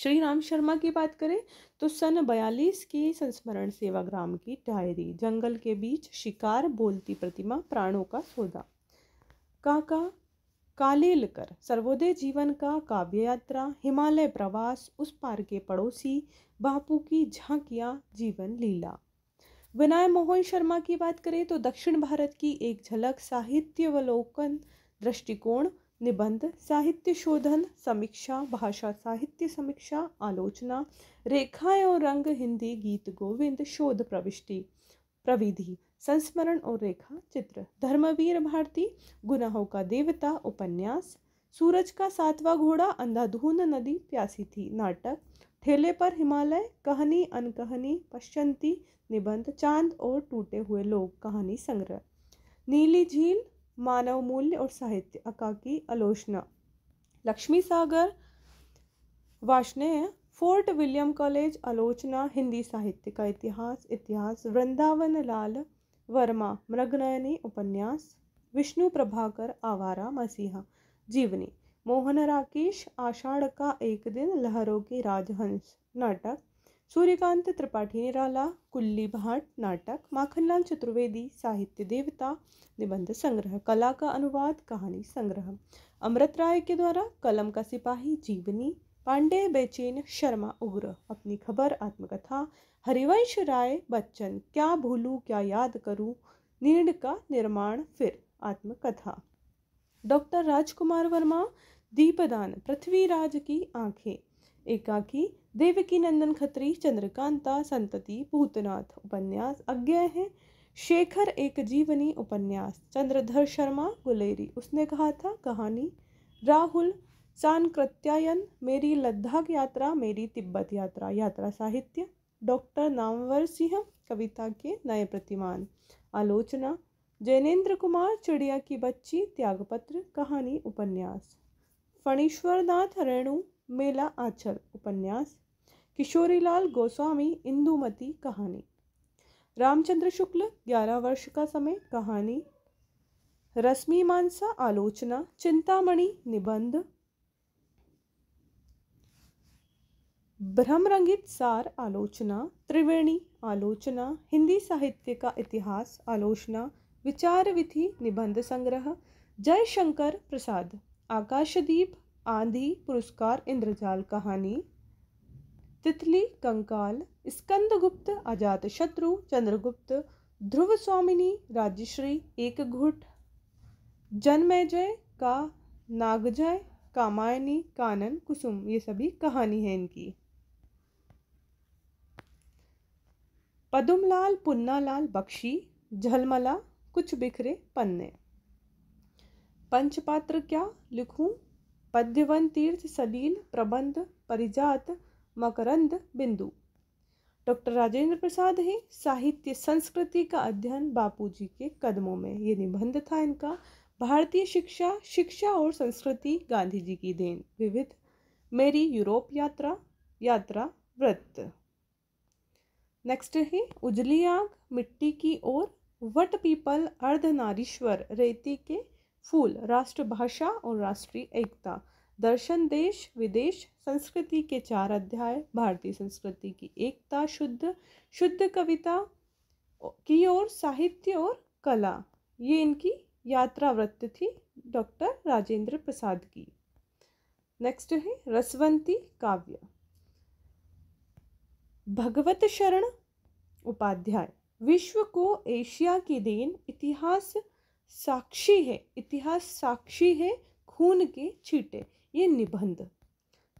श्री राम शर्मा की बात करें तो सन बयालीस की संस्मरण सेवाग्राम की डायरी जंगल के बीच शिकार बोलती प्रतिमा प्राणों का सौदा काका कालेलकर सर्वोदय जीवन का काव्य यात्रा हिमालय प्रवास उस पार के पड़ोसी बापू की झांकियां जीवन लीला विनय मोहन शर्मा की बात करें तो दक्षिण भारत की एक झलक साहित्यवलोकन दृष्टिकोण निबंध साहित्य शोधन समीक्षा भाषा साहित्य समीक्षा आलोचना रेखाएं और रंग हिंदी गीत गोविंद शोध प्रविष्टि प्रविधि संस्मरण और रेखा चित्र धर्मवीर भारती गुनाहों का देवता उपन्यास सूरज का सातवां घोड़ा अंधाधुन नदी प्यासी थी नाटक ठेले पर हिमालय कहानी अनकहानी पश्चंती निबंध चांद और टूटे हुए लोग कहानी संग्रह नीली झील मानव मूल्य और साहित्य अका की आलोचना Lakshmi Sagar Varshney Fort William College आलोचना हिंदी साहित्य का इतिहास इतिहास वृंदावन लाल वर्मा मृगनयनी उपन्यास विष्णु प्रभाकर आवारा मसीहा जीवनी मोहन राकेश आषाढ़ का एक दिन लहरों के राजहंस नाटक सूर्यकांत त्रिपाठी निराला कुल्ली भाट नाटक माखनलाल चतुर्वेदी साहित्य देवता निबंध संग्रह कला का अनुवाद कहानी संग्रह अमृत राय के द्वारा कलम का सिपाही जीवनी पांडे बेचैन शर्मा उग्र अपनी खबर आत्मकथा हरिवंश राय बच्चन क्या भूलूँ क्या याद करूँ नीण का निर्माण फिर आत्मकथा डॉक्टर राजकुमार वर्मा दीपदान पृथ्वीराज की आंखें एकाकी देवकी नंदन खत्री चंद्रकांता संतति भूतनाथ उपन्यास अज्ञा है शेखर एक जीवनी उपन्यास चंद्रधर शर्मा गुलेरी उसने कहा था कहानी राहुल सांकृत्यायन मेरी लद्दाख यात्रा मेरी तिब्बत यात्रा यात्रा साहित्य डॉक्टर नामवर सिंह कविता के नए प्रतिमान आलोचना जैनेन्द्र कुमार चिड़िया की बच्ची त्यागपत्र कहानी उपन्यास फणीश्वरनाथ रेणु मेला आचर उपन्यास किशोरीलाल गोस्वामी इंदुमती कहानी रामचंद्र शुक्ल ग्यारह वर्ष का समय कहानी रश्मि मानसा आलोचना चिंतामणि निबंध भ्रमरंगित सार आलोचना त्रिवेणी आलोचना हिंदी साहित्य का इतिहास आलोचना विचार विधि निबंध संग्रह जयशंकर प्रसाद आकाशदीप आंधी पुरस्कार इंद्रजाल कहानी तितली कंकाल स्कंदगुप्त अजात शत्रु चंद्रगुप्त ध्रुव स्वामिनी राजश्री एक घुट जन्मेजय का नागजय कामायनी कानन कुसुम ये सभी कहानी है इनकी पदुमलाल पुन्नालाल बख्शी झलमला कुछ बिखरे पन्ने पंचपात्र क्या लिखूं पद्यवन तीर्थ सलील प्रबंध परिजात मकरंद बिंदु डॉक्टर राजेंद्र प्रसाद ही साहित्य संस्कृति का अध्ययन बापूजी के कदमों में ये निबंध था इनका भारतीय शिक्षा शिक्षा और संस्कृति गांधी जी की देन विविध मेरी यूरोप यात्रा यात्रा व्रत नेक्स्ट है उजली आग मिट्टी की ओर वट पीपल अर्धनारीश्वर रेती के फूल राष्ट्रभाषा और राष्ट्रीय एकता दर्शन देश विदेश संस्कृति के चार अध्याय भारतीय संस्कृति की एकता शुद्ध शुद्ध कविता की ओर साहित्य और कला ये इनकी यात्रा वृत्त थी डॉक्टर राजेंद्र प्रसाद की नेक्स्ट है रसवंती काव्य भगवत शरण उपाध्याय विश्व को एशिया की देन इतिहास साक्षी है इतिहास साक्षी है खून के छींटे ये निबंध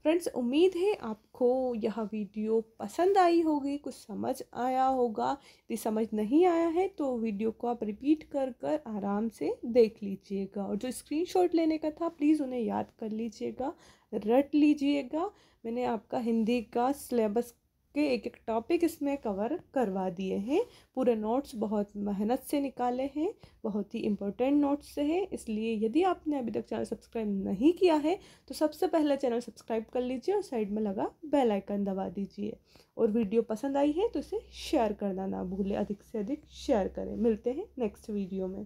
फ्रेंड्स उम्मीद है आपको यह वीडियो पसंद आई होगी कुछ समझ आया होगा यदि समझ नहीं आया है तो वीडियो को आप रिपीट कर कर आराम से देख लीजिएगा और जो स्क्रीनशॉट लेने का था प्लीज़ उन्हें याद कर लीजिएगा रट लीजिएगा मैंने आपका हिंदी का सिलेबस के एक एक टॉपिक इसमें कवर करवा दिए हैं पूरे नोट्स बहुत मेहनत से निकाले हैं बहुत ही इम्पोर्टेंट नोट्स से हैं इसलिए यदि आपने अभी तक चैनल सब्सक्राइब नहीं किया है तो सबसे पहले चैनल सब्सक्राइब कर लीजिए और साइड में लगा बेल आइकन दबा दीजिए और वीडियो पसंद आई है तो इसे शेयर करना ना भूलें अधिक से अधिक शेयर करें मिलते हैं नेक्स्ट वीडियो में